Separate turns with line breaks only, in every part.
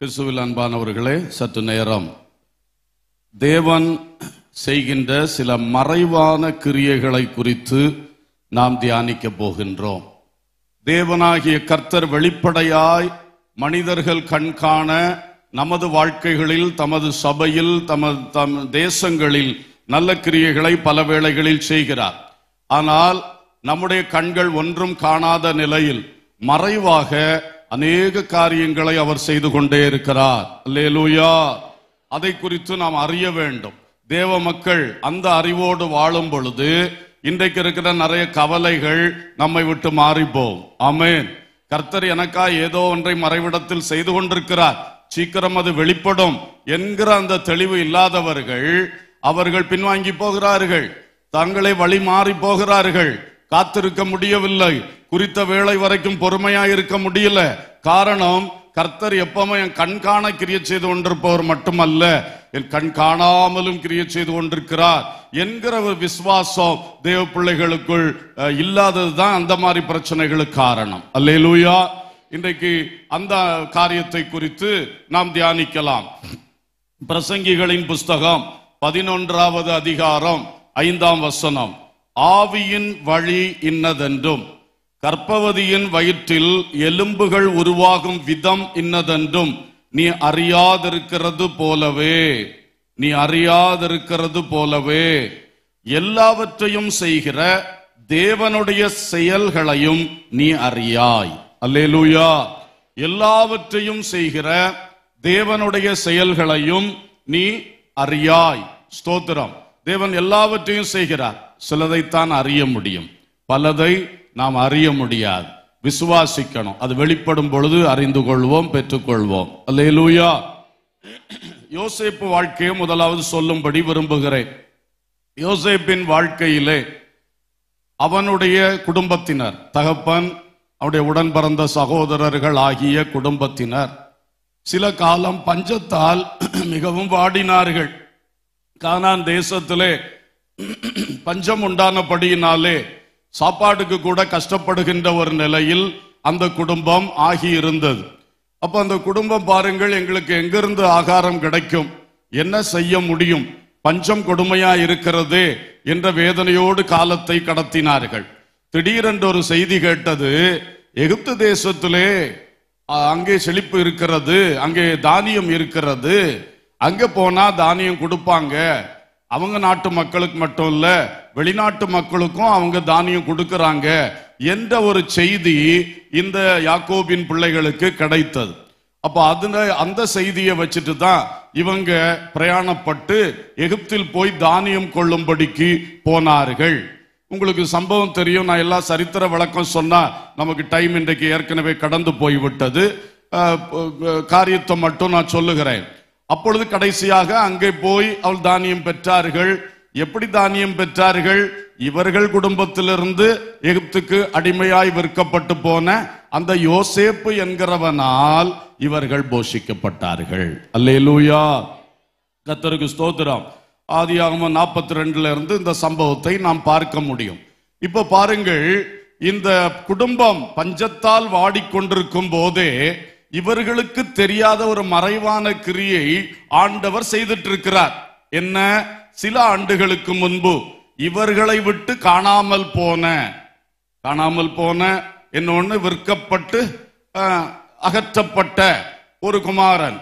கிறிஸ்துவில் அன்பானவர்களே சற்று நேரம் தேவன் செய்கின்ற சில மறைவான கிரியைகளை குறித்து நாம் தியானிக்க போகின்றோம் தேவனாகிய கர்த்தர் வெளிப்படையாய் மனிதர்கள் கண்காண நமது வாழ்க்கைகளில் தமது சபையில் தமது தம் தேசங்களில் நல்ல கிரியைகளை பல வேளைகளில் செய்கிறார் ஆனால் நம்முடைய கண்கள் ஒன்றும் காணாத நிலையில் மறைவாக அநேக காரியங்களை அவர் செய்து கொண்டே இருக்கிறார் அல்லேலூயா அதை குறித்து நாம் அறிய வேண்டும் தேவ மக்கள் அந்த அறிவோடு வாழும் பொழுது இன்றைக்கு இருக்கிற நிறைய கவலைகள் நம்மை விட்டு மாறிப்போம் ஆமேன் கர்த்தர் எனக்கா ஏதோ ஒன்றை மறைவிடத்தில் செய்து கொண்டிருக்கிறார் சீக்கிரம் அது வெளிப்படும் என்கிற அந்த தெளிவு இல்லாதவர்கள் அவர்கள் பின்வாங்கி போகிறார்கள் தங்களை வழி மாறி போகிறார்கள் காத்திருக்க முடியவில்லை குறித்த வேலை வரைக்கும் பொறுமையா இருக்க முடியல காரணம் கர்த்தர் எப்பவுமே என் கண் காண கிரிய செய்து கொண்டிருப்பவர் மட்டுமல்ல என் கண் காணாமலும் கிரிய செய்து கொண்டிருக்கிறார் என்கிற ஒரு விசுவாசம் தேவ பிள்ளைகளுக்குள் இல்லாததுதான் அந்த மாதிரி பிரச்சனைகளுக்கு காரணம் அல்லே லூயா இன்றைக்கு அந்த காரியத்தை குறித்து நாம் தியானிக்கலாம் பிரசங்கிகளின் புஸ்தகம் பதினொன்றாவது அதிகாரம் ஐந்தாம் வசனம் ஆவியின் வழி இன்னதென்றும் கற்பவதியின் வயிற்றில் எலும்புகள் உருவாகும் விதம் இன்னதென்றும் நீ அறியாதிருக்கிறது போலவே நீ அறியாதிருக்கிறது போலவே எல்லாவற்றையும் செய்கிற தேவனுடைய செயல்களையும் நீ அறியாய் அல்லேலூயா எல்லாவற்றையும் செய்கிற தேவனுடைய செயல்களையும் நீ அறியாய் ஸ்தோத்திரம் தேவன் எல்லாவற்றையும் செய்கிறார் சிலதைத்தான் அறிய முடியும் பலதை நாம் அறிய முடியாது விசுவாசிக்கணும் அது வெளிப்படும் பொழுது அறிந்து கொள்வோம் பெற்றுக்கொள்வோம் அல்லேலூயா யோசேப்பு வாழ்க்கையை முதலாவது சொல்லும்படி விரும்புகிறேன் யோசேப்பின் வாழ்க்கையிலே அவனுடைய குடும்பத்தினர் தகப்பன் அவருடைய உடன் பிறந்த சகோதரர்கள் ஆகிய குடும்பத்தினர் சில காலம் பஞ்சத்தால் மிகவும் வாடினார்கள் கானான் தேசத்திலே பஞ்சம் உண்டானபடியினாலே சாப்பாடுக்கு கூட கஷ்டப்படுகின்ற ஒரு நிலையில் அந்த குடும்பம் ஆகி இருந்தது அப்போ அந்த குடும்பம் பாருங்கள் எங்களுக்கு எங்கிருந்து ஆகாரம் கிடைக்கும் என்ன செய்ய முடியும் பஞ்சம் கொடுமையா இருக்கிறது என்ற வேதனையோடு காலத்தை கடத்தினார்கள் திடீரென்று ஒரு செய்தி கேட்டது எகிப்து தேசத்திலே அங்கே செழிப்பு இருக்கிறது அங்கே தானியம் இருக்கிறது அங்க போனா தானியம் கொடுப்பாங்க அவங்க நாட்டு மக்களுக்கு மட்டும் இல்ல வெளிநாட்டு மக்களுக்கும் அவங்க தானியம் கொடுக்கறாங்க என்ற ஒரு செய்தி இந்த யாக்கோபின் பிள்ளைகளுக்கு கிடைத்தது அப்ப அது அந்த செய்தியை வச்சுட்டு தான் இவங்க பிரயாணப்பட்டு எகிப்தில் போய் தானியம் கொள்ளும்படிக்கு போனார்கள் உங்களுக்கு சம்பவம் தெரியும் நான் எல்லா சரித்திர விளக்கம் சொன்னா நமக்கு டைம் இன்றைக்கு ஏற்கனவே கடந்து போய்விட்டது காரியத்தை மட்டும் நான் சொல்லுகிறேன் அப்பொழுது கடைசியாக அங்கே போய் அவள் தானியம் பெற்றார்கள் எப்படி தானியம் பெற்றார்கள் இவர்கள் குடும்பத்திலிருந்து எகிப்துக்கு அடிமையாய் விற்கப்பட்டு போன அந்த யோசேப்பு என்கிறவனால் இவர்கள் போஷிக்கப்பட்டார்கள் அல்லேலூயா கத்தருக்கு ஸ்தோத்திரம் ஆதியாகம நாற்பத்தி ரெண்டுல இருந்து இந்த சம்பவத்தை நாம் பார்க்க முடியும் இப்ப பாருங்கள் இந்த குடும்பம் பஞ்சத்தால் வாடிக்கொண்டிருக்கும் போதே இவர்களுக்கு தெரியாத ஒரு மறைவான கிரியை ஆண்டவர் செய்துட்டு இருக்கிறார் என்ன சில ஆண்டுகளுக்கு முன்பு இவர்களை விட்டு காணாமல் போன காணாமல் போன என்னொன்னு விற்கப்பட்டு அகற்றப்பட்ட ஒரு குமாரன்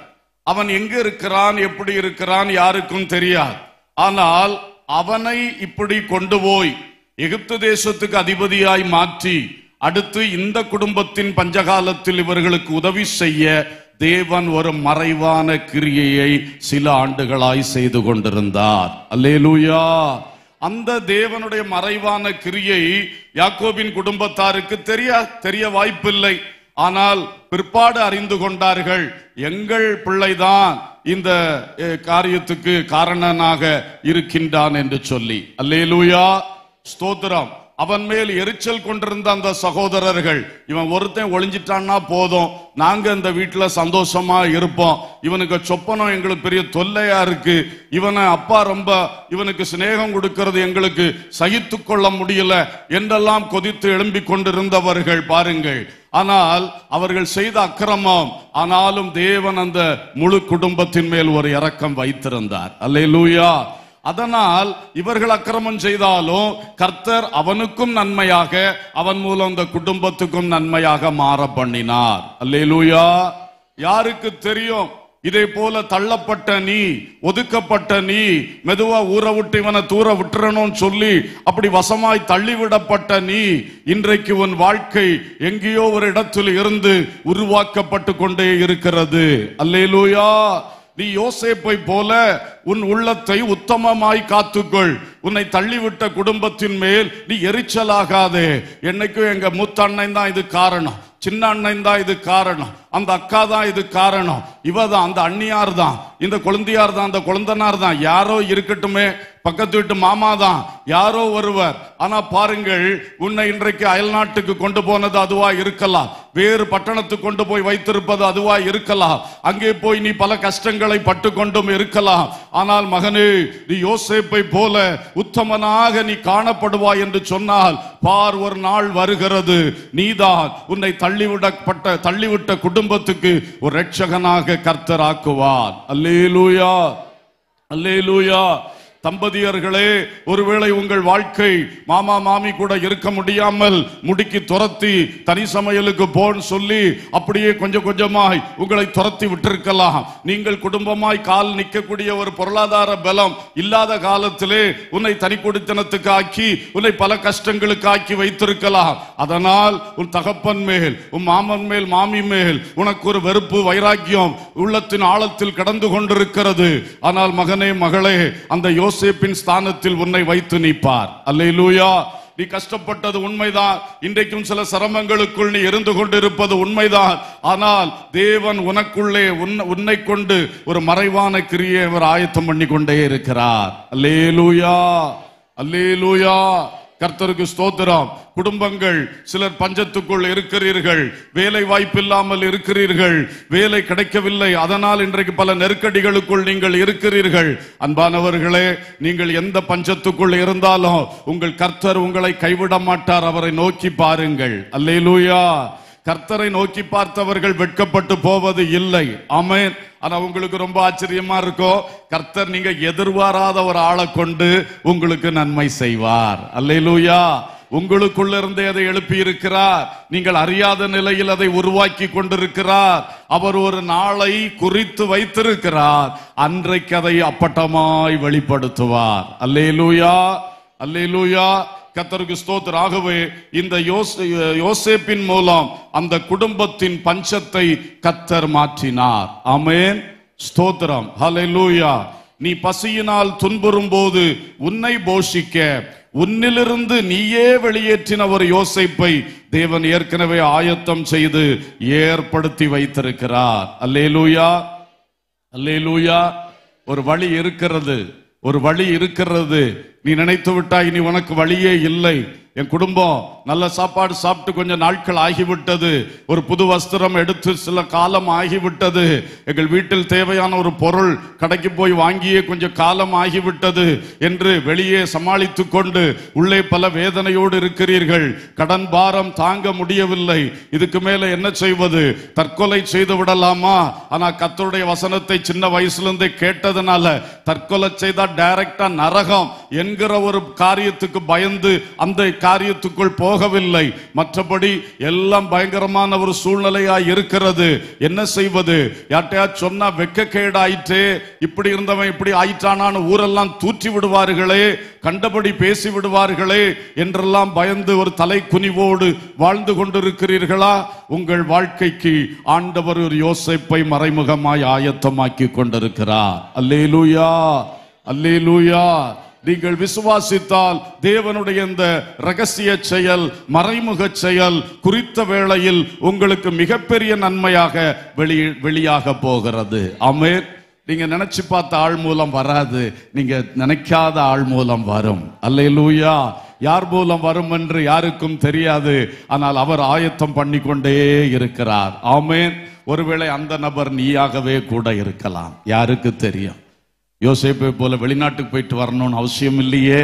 அவன் எங்க இருக்கிறான் எப்படி இருக்கிறான் யாருக்கும் தெரியாது ஆனால் அவனை இப்படி கொண்டு போய் எகிப்து தேசத்துக்கு அதிபதியாய் மாற்றி அடுத்து இந்த குடும்பத்தின் பஞ்சகாலத்தில் இவர்களுக்கு உதவி செய்ய தேவன் ஒரு மறைவான கிரியையை சில ஆண்டுகளாய் செய்து கொண்டிருந்தார் அல்லேலூயா அந்த தேவனுடைய மறைவான கிரியை யாக்கோபின் குடும்பத்தாருக்கு தெரிய தெரிய வாய்ப்பில்லை ஆனால் பிற்பாடு அறிந்து கொண்டார்கள் எங்கள் பிள்ளைதான் இந்த காரியத்துக்கு காரணனாக இருக்கின்றான் என்று சொல்லி அல்லேலூயா ஸ்தோத்திரம் அவன் மேல் எரிச்சல் கொண்டிருந்த அந்த சகோதரர்கள் இவன் ஒருத்தன் ஒளிஞ்சிட்டான்னா போதும் நாங்க இந்த வீட்டுல சந்தோஷமா இருப்போம் இவனுக்கு சொப்பனம் எங்களுக்கு பெரிய தொல்லையா இருக்கு இவனை அப்பா ரொம்ப இவனுக்கு சிநேகம் கொடுக்கிறது எங்களுக்கு சகித்து கொள்ள முடியல என்றெல்லாம் கொதித்து எழும்பி கொண்டிருந்தவர்கள் பாருங்கள் ஆனால் அவர்கள் செய்த அக்கிரமம் ஆனாலும் தேவன் அந்த முழு குடும்பத்தின் மேல் ஒரு இறக்கம் வைத்திருந்தார் அல்லே லூயா அதனால் இவர்கள் அக்கிரமம் செய்தாலும் கர்த்தர் அவனுக்கும் நன்மையாக அவன் மூலம் இந்த குடும்பத்துக்கும் நன்மையாக மாற பண்ணினார் அல்லேலூயா யாருக்கு தெரியும் இதே போல தள்ளப்பட்ட நீ ஒதுக்கப்பட்ட நீ மெதுவா ஊற விட்டு இவனை தூர விட்டுறணும்னு சொல்லி அப்படி வசமாய் தள்ளிவிடப்பட்ட நீ இன்றைக்கு உன் வாழ்க்கை எங்கேயோ ஒரு இடத்தில் இருந்து உருவாக்கப்பட்டு கொண்டே இருக்கிறது அல்லேலூயா நீ யோசேப்பை போல உன் உள்ளத்தை உத்தமமாய் காத்துக்கொள் உன்னை தள்ளிவிட்ட குடும்பத்தின் மேல் நீ எரிச்சலாகாதே என்னைக்கும் எங்க மூத்த அண்ணன் தான் இது காரணம் சின்ன அண்ணன் தான் இது காரணம் அந்த அக்கா தான் இது காரணம் இவ தான் அந்த அண்ணியார் தான் இந்த குழந்தையார் தான் அந்த குழந்தனார் தான் யாரோ இருக்கட்டுமே பக்கத்து வீட்டு மாமா தான் யாரோ ஒருவர் ஆனா பாருங்கள் உன்னை இன்றைக்கு அயல்நாட்டுக்கு கொண்டு போனது அதுவா இருக்கலாம் வேறு பட்டணத்துக்கு கொண்டு போய் வைத்திருப்பது அதுவா இருக்கலாம் அங்கே போய் நீ பல கஷ்டங்களை பட்டு கொண்டும் இருக்கலாம் ஆனால் மகனே நீ யோசேப்பை போல உத்தமனாக நீ காணப்படுவாய் என்று சொன்னால் பார் ஒரு நாள் வருகிறது நீதான் உன்னை தள்ளிவிடப்பட்ட தள்ளிவிட்ட குடும்பத்துக்கு ஒரு ரட்சகனாக கர்த்தராக்குவார் அல்லேலூயா அல்லேலூயா தம்பதியர்களே ஒருவேளை உங்கள் வாழ்க்கை மாமா மாமி கூட இருக்க முடியாமல் முடிக்கு துரத்தி தனி சமையலுக்கு போன்னு சொல்லி அப்படியே கொஞ்சம் கொஞ்சமாய் உங்களை துரத்தி விட்டிருக்கலாம் நீங்கள் குடும்பமாய் கால் நிற்கக்கூடிய ஒரு பொருளாதார பலம் இல்லாத காலத்திலே உன்னை தனி கொடுத்தனத்துக்கு ஆக்கி உன்னை பல கஷ்டங்களுக்கு ஆக்கி வைத்திருக்கலாம் அதனால் உன் தகப்பன் மேல் உன் மாமன் மேல் மாமி மேல் உனக்கு ஒரு வெறுப்பு வைராக்கியம் உள்ளத்தின் ஆழத்தில் கடந்து கொண்டிருக்கிறது ஆனால் மகனே மகளே அந்த யோசனை யோசேப்பின் ஸ்தானத்தில் உன்னை வைத்து நீப்பார் அல்லையிலூயா நீ கஷ்டப்பட்டது உண்மைதான் இன்றைக்கும் சில சிரமங்களுக்குள் நீ இருந்து கொண்டிருப்பது உண்மைதான் ஆனால் தேவன் உனக்குள்ளே உன்னை கொண்டு ஒரு மறைவான கிரியை அவர் ஆயத்தம் பண்ணி கொண்டே இருக்கிறார் அல்லேலூயா அல்லேலூயா கர்த்தருக்கு ஸ்தோத்திரம் குடும்பங்கள் சிலர் பஞ்சத்துக்குள் இருக்கிறீர்கள் வேலை வாய்ப்பில்லாமல் இருக்கிறீர்கள் வேலை கிடைக்கவில்லை அதனால் இன்றைக்கு பல நெருக்கடிகளுக்குள் நீங்கள் இருக்கிறீர்கள் அன்பானவர்களே நீங்கள் எந்த பஞ்சத்துக்குள் இருந்தாலும் உங்கள் கர்த்தர் உங்களை கைவிட மாட்டார் அவரை நோக்கி பாருங்கள் அல்லேலூயா கர்த்தரை நோக்கி பார்த்தவர்கள் வெட்கப்பட்டு போவது இல்லை அமேன் ஆனா உங்களுக்கு ரொம்ப ஆச்சரியமா இருக்கும் கர்த்தர் நீங்க எதிர்பாராத ஒரு ஆளை கொண்டு உங்களுக்கு நன்மை செய்வார் அல்லையிலூயா உங்களுக்குள்ள இருந்தே அதை எழுப்பி இருக்கிறார் நீங்கள் அறியாத நிலையில் அதை உருவாக்கி கொண்டிருக்கிறார் அவர் ஒரு நாளை குறித்து வைத்திருக்கிறார் அன்றைக்கு அதை அப்பட்டமாய் வெளிப்படுத்துவார் அல்லேலூயா அல்லேலூயா கத்தருக்கு ஸ்தோத்திர ஆகவே இந்த யோசேப்பின் மூலம் அந்த குடும்பத்தின் பஞ்சத்தை கத்தர் மாற்றினார் அமேன் ஸ்தோத்திரம் ஹலே லூயா நீ பசியினால் துன்புறும் போது உன்னை போஷிக்க உன்னிலிருந்து நீயே வெளியேற்றின ஒரு யோசைப்பை தேவன் ஏற்கனவே ஆயத்தம் செய்து ஏற்படுத்தி வைத்திருக்கிறார் அல்லே லூயா அல்லே லூயா ஒரு வழி இருக்கிறது ஒரு வழி இருக்கிறது நீ நினைத்து விட்டாய் இனி உனக்கு வழியே இல்லை என் குடும்பம் நல்ல சாப்பாடு சாப்பிட்டு கொஞ்சம் நாட்கள் ஆகிவிட்டது ஒரு புது வஸ்திரம் எடுத்து சில காலம் ஆகிவிட்டது எங்கள் வீட்டில் தேவையான ஒரு பொருள் கடைக்கு போய் வாங்கியே கொஞ்சம் காலம் ஆகிவிட்டது என்று வெளியே சமாளித்து கொண்டு உள்ளே பல வேதனையோடு இருக்கிறீர்கள் கடன் பாரம் தாங்க முடியவில்லை இதுக்கு மேலே என்ன செய்வது தற்கொலை செய்து விடலாமா ஆனால் கத்தருடைய வசனத்தை சின்ன வயசுலேருந்தே கேட்டதுனால தற்கொலை செய்தால் டைரக்டா நரகம் என் என்கிற ஒரு காரியத்துக்கு பயந்து அந்த காரியத்துக்குள் போகவில்லை மற்றபடி எல்லாம் பயங்கரமான ஒரு சூழ்நிலையா இருக்கிறது என்ன செய்வது யார்ட்டையா சொன்னா வெக்க கேடாயிற்று இப்படி இருந்தவன் இப்படி ஆயிட்டானான்னு ஊரெல்லாம் தூற்றி விடுவார்களே கண்டபடி பேசி விடுவார்களே என்றெல்லாம் பயந்து ஒரு தலை குனிவோடு வாழ்ந்து கொண்டிருக்கிறீர்களா உங்கள் வாழ்க்கைக்கு ஆண்டவர் ஒரு யோசிப்பை மறைமுகமாய் ஆயத்தமாக்கி கொண்டிருக்கிறார் அல்லேலூயா அல்லேலூயா நீங்கள் விசுவாசித்தால் தேவனுடைய இந்த ரகசிய செயல் மறைமுக செயல் குறித்த வேளையில் உங்களுக்கு மிகப்பெரிய நன்மையாக வெளி வெளியாக போகிறது அமேர் நீங்க நினைச்சு பார்த்த ஆள் மூலம் வராது நீங்க நினைக்காத ஆள் மூலம் வரும் அல்ல லூயா யார் மூலம் வரும் என்று யாருக்கும் தெரியாது ஆனால் அவர் ஆயத்தம் பண்ணி கொண்டே இருக்கிறார் ஆமேன் ஒருவேளை அந்த நபர் நீயாகவே கூட இருக்கலாம் யாருக்கு தெரியும் யோசேப்பை போல வெளிநாட்டுக்கு போயிட்டு வரணும்னு அவசியம் இல்லையே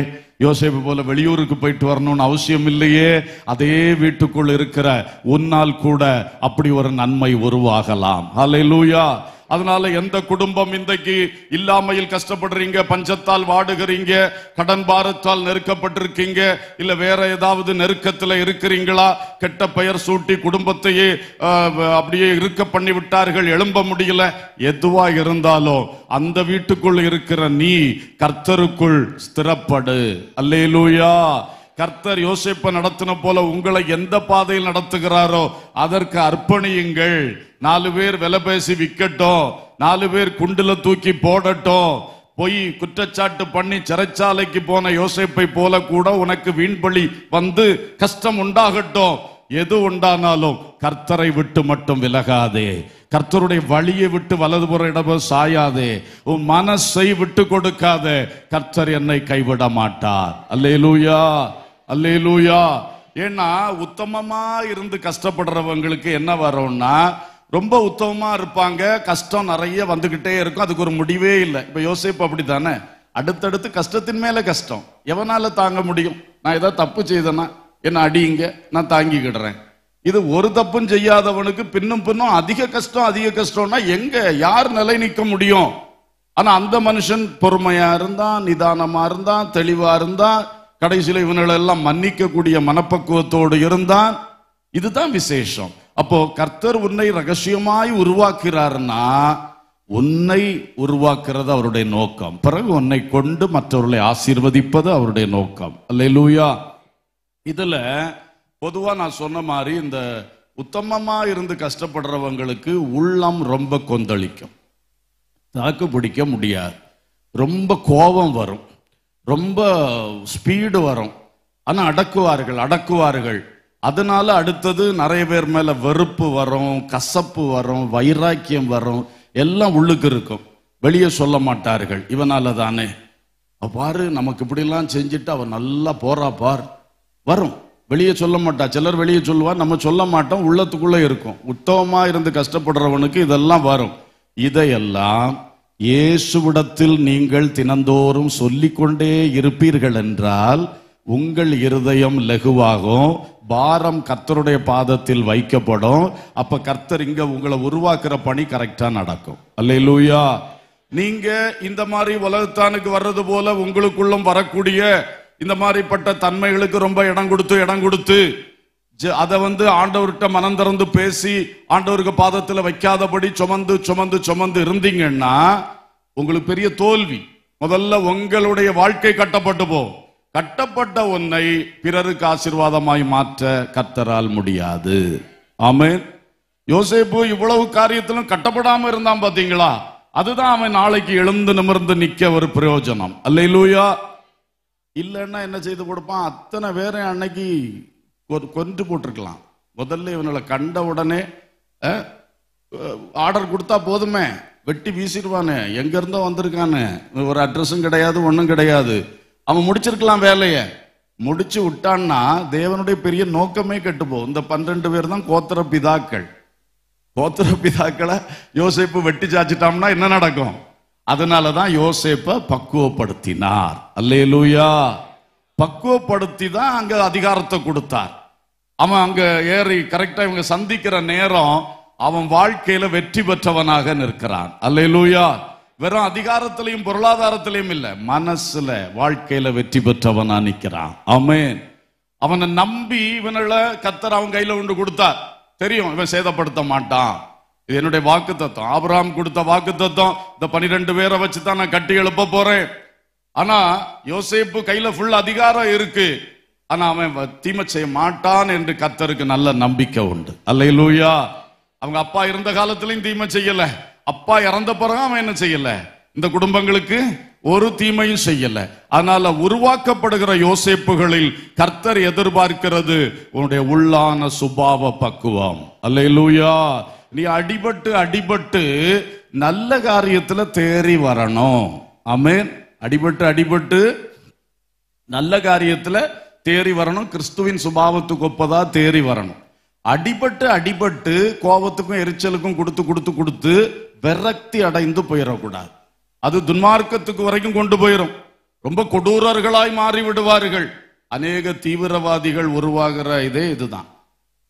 யோசேப்பு போல வெளியூருக்கு போயிட்டு வரணும்னு அவசியம் இல்லையே அதே வீட்டுக்குள் இருக்கிற உன்னால் கூட அப்படி ஒரு நன்மை உருவாகலாம் ஹலே லூயா அதனால எந்த குடும்பம் இன்றைக்கு இல்லாமையில் கஷ்டப்படுறீங்க பஞ்சத்தால் வாடுகிறீங்க கடன் பாரத்தால் நெருக்கப்பட்டிருக்கீங்க இல்ல வேற ஏதாவது நெருக்கத்துல இருக்கிறீங்களா கெட்ட பெயர் சூட்டி குடும்பத்தையே அப்படியே இருக்க பண்ணி விட்டார்கள் எழும்ப முடியல எதுவா இருந்தாலும் அந்த வீட்டுக்குள் இருக்கிற நீ கர்த்தருக்குள் ஸ்திரப்படு அல்லேலூயா கர்த்தர் யோசிப்ப நடத்தின போல உங்களை எந்த பாதையில் நடத்துகிறாரோ அதற்கு அர்ப்பணியுங்கள் நாலு பேர் விலை பேசி விற்கட்டும் நாலு பேர் குண்டுல தூக்கி போடட்டும் பொய் குற்றச்சாட்டு பண்ணி சிறைச்சாலைக்கு போன யோசிப்பை போல கூட உனக்கு வீண்பழி வந்து கஷ்டம் உண்டாகட்டும் எது உண்டானாலும் கர்த்தரை விட்டு மட்டும் விலகாதே கர்த்தருடைய வழியை விட்டு வலது வலதுபுற இடம் சாயாதே உன் மனசை விட்டு கொடுக்காதே கர்த்தர் என்னை கைவிட மாட்டார் அல்லே லூயா அல்லே லூயா ஏன்னா உத்தமமா இருந்து கஷ்டப்படுறவங்களுக்கு என்ன வரும்னா ரொம்ப உத்தமமாக இருப்பாங்க கஷ்டம் நிறைய வந்துக்கிட்டே இருக்கும் அதுக்கு ஒரு முடிவே இல்லை இப்போ யோசிப்பு அப்படி தானே அடுத்தடுத்து கஷ்டத்தின் மேலே கஷ்டம் எவனால் தாங்க முடியும் நான் ஏதாவது தப்பு செய்தேன்னா என்னை அடியுங்க நான் தாங்கிக்கிடுறேன் இது ஒரு தப்பும் செய்யாதவனுக்கு பின்னும் பின்னும் அதிக கஷ்டம் அதிக கஷ்டம்னா எங்க யார் நிலை நிற்க முடியும் ஆனா அந்த மனுஷன் பொறுமையா இருந்தான் நிதானமா இருந்தான் தெளிவா இருந்தான் கடைசியில் எல்லாம் மன்னிக்கக்கூடிய மனப்பக்குவத்தோடு இருந்தான் இதுதான் விசேஷம் அப்போ கர்த்தர் உன்னை ரகசியமாய் உருவாக்குறாருன்னா உன்னை உருவாக்குறது அவருடைய நோக்கம் பிறகு உன்னை கொண்டு மற்றவர்களை ஆசீர்வதிப்பது அவருடைய நோக்கம் லூயா இதுல பொதுவா நான் சொன்ன மாதிரி இந்த உத்தமமா இருந்து கஷ்டப்படுறவங்களுக்கு உள்ளம் ரொம்ப கொந்தளிக்கும் தாக்கு பிடிக்க முடியாது ரொம்ப கோபம் வரும் ரொம்ப ஸ்பீடு வரும் ஆனால் அடக்குவார்கள் அடக்குவார்கள் அதனால அடுத்தது நிறைய பேர் மேல வெறுப்பு வரும் கசப்பு வரும் வைராக்கியம் வரும் எல்லாம் உள்ளுக்கு இருக்கும் வெளியே சொல்ல மாட்டார்கள் இவனால தானே பாரு நமக்கு இப்படிலாம் செஞ்சுட்டு அவன் நல்லா போறா பார் வரும் வெளியே சொல்ல மாட்டா சிலர் வெளியே சொல்லுவா நம்ம சொல்ல மாட்டோம் உள்ளத்துக்குள்ள இருக்கும் உத்தமமா இருந்து கஷ்டப்படுறவனுக்கு இதெல்லாம் வரும் இதையெல்லாம் இயேசுவிடத்தில் நீங்கள் தினந்தோறும் சொல்லிக்கொண்டே இருப்பீர்கள் என்றால் உங்கள் இருதயம் லகுவாகும் பாரம் கர்த்தருடைய பாதத்தில் வைக்கப்படும் அப்ப கர்த்தர் இங்க உங்களை உருவாக்குற பணி கரெக்டா நடக்கும் அல்லையா நீங்க இந்த மாதிரி உலகத்தானுக்கு வர்றது போல உங்களுக்குள்ளும் வரக்கூடிய இந்த மாதிரிப்பட்ட தன்மைகளுக்கு ரொம்ப இடம் கொடுத்து இடம் கொடுத்து அதை வந்து ஆண்டவர்கிட்ட மனம் திறந்து பேசி ஆண்டவருக்கு பாதத்தில் வைக்காதபடி சுமந்து சுமந்து சுமந்து இருந்தீங்கன்னா உங்களுக்கு பெரிய தோல்வி முதல்ல உங்களுடைய வாழ்க்கை கட்டப்பட்டு போகும் கட்டப்பட்ட ஒன்னை பிறருக்கு ஆசிர்வாதமாய் மாற்ற கத்தரால் முடியாது ஆமேன் யோசேப்பு இவ்வளவு காரியத்திலும் கட்டப்படாம இருந்தான் பாத்தீங்களா அதுதான் அவன் நாளைக்கு எழுந்து நிமிர்ந்து நிக்க ஒரு பிரயோஜனம் அல்ல இல்லையா இல்லைன்னா என்ன செய்து கொடுப்பான் அத்தனை பேரை அன்னைக்கு கொன்று போட்டிருக்கலாம் முதல்ல இவனை கண்ட உடனே ஆர்டர் கொடுத்தா போதுமே வெட்டி வீசிடுவானு எங்கேருந்தோ வந்திருக்கானு ஒரு அட்ரஸும் கிடையாது ஒன்றும் கிடையாது அவன் முடிச்சிருக்கலாம் வேலையை முடிச்சு விட்டான்னா தேவனுடைய பெரிய நோக்கமே கெட்டுப்போம் இந்த பன்னெண்டு பேர் தான் கோத்திர பிதாக்கள் கோத்திர பிதாக்களை யோசிப்பு வெட்டி சாச்சிட்டாம்னா என்ன நடக்கும் அதனால தான் யோசேப்பை பக்குவப்படுத்தினார் அல்லே லூயா பக்குவப்படுத்தி தான் அங்க அதிகாரத்தை கொடுத்தார் அவன் அங்க ஏறி கரெக்டா இவங்க சந்திக்கிற நேரம் அவன் வாழ்க்கையில வெற்றி பெற்றவனாக நிற்கிறான் அல்லே லூயா வெறும் அதிகாரத்திலையும் பொருளாதாரத்திலையும் இல்லை மனசுல வாழ்க்கையில வெற்றி பெற்றவனா நிற்கிறான் அமேன் அவனை நம்பி இவனால கத்தர் அவன் கையில கொண்டு கொடுத்தார் தெரியும் இவன் சேதப்படுத்த மாட்டான் இது என்னுடைய வாக்கு தத்துவம் ஆபராம் கொடுத்த வாக்கு தத்துவம் இந்த பனிரெண்டு பேரை வச்சு தான் நான் கட்டி எழுப்ப போறேன் ஆனா யோசேப்பு கையில ஃபுல் அதிகாரம் இருக்கு ஆனா அவன் தீமை செய்ய மாட்டான் என்று கத்தருக்கு நல்ல நம்பிக்கை உண்டு அல்ல லூயா அவங்க அப்பா இருந்த காலத்திலையும் தீமை செய்யலை அப்பா இறந்த பிறகு அவன் என்ன செய்யல இந்த குடும்பங்களுக்கு ஒரு தீமையும் செய்யல அதனால உருவாக்கப்படுகிற யோசிப்புகளில் கர்த்தர் எதிர்பார்க்கிறது உன்னுடைய உள்ளான சுபாவ பக்குவம் இல்லையா நீ அடிபட்டு அடிபட்டு நல்ல காரியத்துல தேறி வரணும் அமேன் அடிபட்டு அடிபட்டு நல்ல காரியத்துல தேறி வரணும் கிறிஸ்துவின் சுபாவத்துக்கு ஒப்பதா தேறி வரணும் அடிபட்டு அடிபட்டு கோபத்துக்கும் எரிச்சலுக்கும் கொடுத்து கொடுத்து கொடுத்து விரக்தி அடைந்து போயிடக்கூடாது அது துன்மார்க்கத்துக்கு வரைக்கும் கொண்டு போயிடும் ரொம்ப கொடூரர்களாய் மாறி விடுவார்கள் அநேக தீவிரவாதிகள் உருவாகிற இதே இதுதான்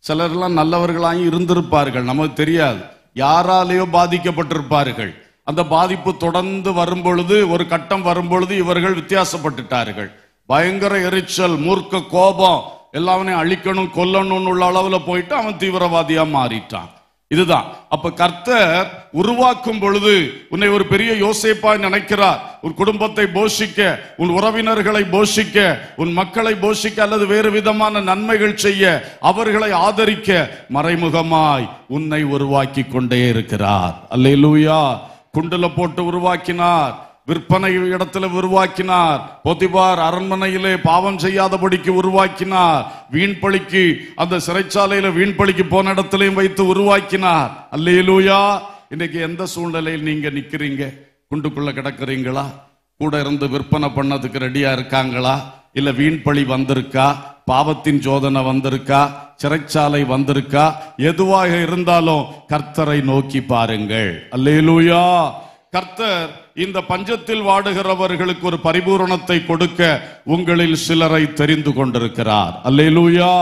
சிலர்லாம் நல்லவர்களாயும் இருந்திருப்பார்கள் நமக்கு தெரியாது யாராலேயோ பாதிக்கப்பட்டிருப்பார்கள் அந்த பாதிப்பு தொடர்ந்து வரும்பொழுது ஒரு கட்டம் வரும் பொழுது இவர்கள் வித்தியாசப்பட்டுட்டார்கள் பயங்கர எரிச்சல் மூர்க்க கோபம் எல்லாவனையும் அழிக்கணும் கொல்லணும்னு உள்ள அளவில் போயிட்டு அவன் தீவிரவாதியாக மாறிட்டான் இதுதான் அப்ப கர்த்தர் உருவாக்கும் பொழுது உன்னை ஒரு பெரிய யோசிப்பா நினைக்கிறார் உன் குடும்பத்தை போஷிக்க உன் உறவினர்களை போஷிக்க உன் மக்களை போஷிக்க அல்லது வேறு விதமான நன்மைகள் செய்ய அவர்களை ஆதரிக்க மறைமுகமாய் உன்னை உருவாக்கி கொண்டே இருக்கிறார் அல்ல லூயா குண்டுல போட்டு உருவாக்கினார் விற்பனை இடத்துல உருவாக்கினார் பொதிபார் அரண்மனையிலே பாவம் செய்யாதபடிக்கு உருவாக்கினார் வீண்பழிக்கு அந்த சிறைச்சாலையில வீண்பழிக்கு போன இடத்துலையும் வைத்து உருவாக்கினார் அல்லையிலூயா இன்னைக்கு எந்த சூழ்நிலையில் நீங்க நிக்கிறீங்க குண்டுக்குள்ள கிடக்குறீங்களா கூட இருந்து விற்பனை பண்ணதுக்கு ரெடியா இருக்காங்களா இல்ல வீண்பழி வந்திருக்கா பாவத்தின் சோதனை வந்திருக்கா சிறைச்சாலை வந்திருக்கா எதுவாக இருந்தாலும் கர்த்தரை நோக்கி பாருங்கள் அல்லேலூயா கர்த்தர் இந்த பஞ்சத்தில் வாடுகிறவர்களுக்கு ஒரு பரிபூரணத்தை கொடுக்க உங்களில் சிலரை தெரிந்து கொண்டிருக்கிறார் அல்லேலூயா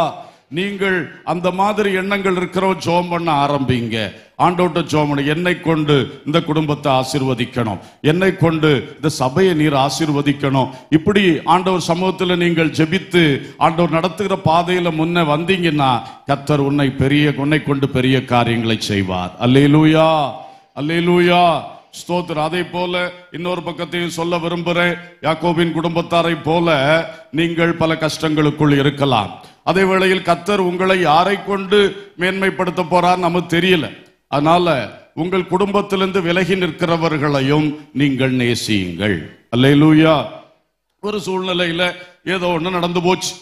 நீங்கள் அந்த மாதிரி எண்ணங்கள் இருக்கிறவன் ஜோம் பண்ண ஆரம்பிங்க ஆண்டோட்ட ஜோமன் என்னை கொண்டு இந்த குடும்பத்தை ஆசிர்வதிக்கணும் என்னை கொண்டு இந்த சபையை நீர் ஆசிர்வதிக்கணும் இப்படி ஆண்டவர் சமூகத்தில் நீங்கள் ஜெபித்து ஆண்டவர் நடத்துகிற பாதையில் முன்ன வந்தீங்கன்னா கத்தர் உன்னை பெரிய உன்னை கொண்டு பெரிய காரியங்களை செய்வார் அல்லேலூயா அல்லேலூயா ஸ்தோத்திரம் அதை போல இன்னொரு பக்கத்தையும் சொல்ல விரும்புகிறேன் யாக்கோபின் குடும்பத்தாரை போல நீங்கள் பல கஷ்டங்களுக்குள் இருக்கலாம் அதே வேளையில் கத்தர் உங்களை யாரை கொண்டு மேன்மைப்படுத்த போறார் நமக்கு தெரியல அதனால உங்கள் குடும்பத்திலிருந்து விலகி நிற்கிறவர்களையும் நீங்கள் நேசியுங்கள் லூயா ஒரு சூழ்நிலையில ஏதோ ஒன்று நடந்து போச்சு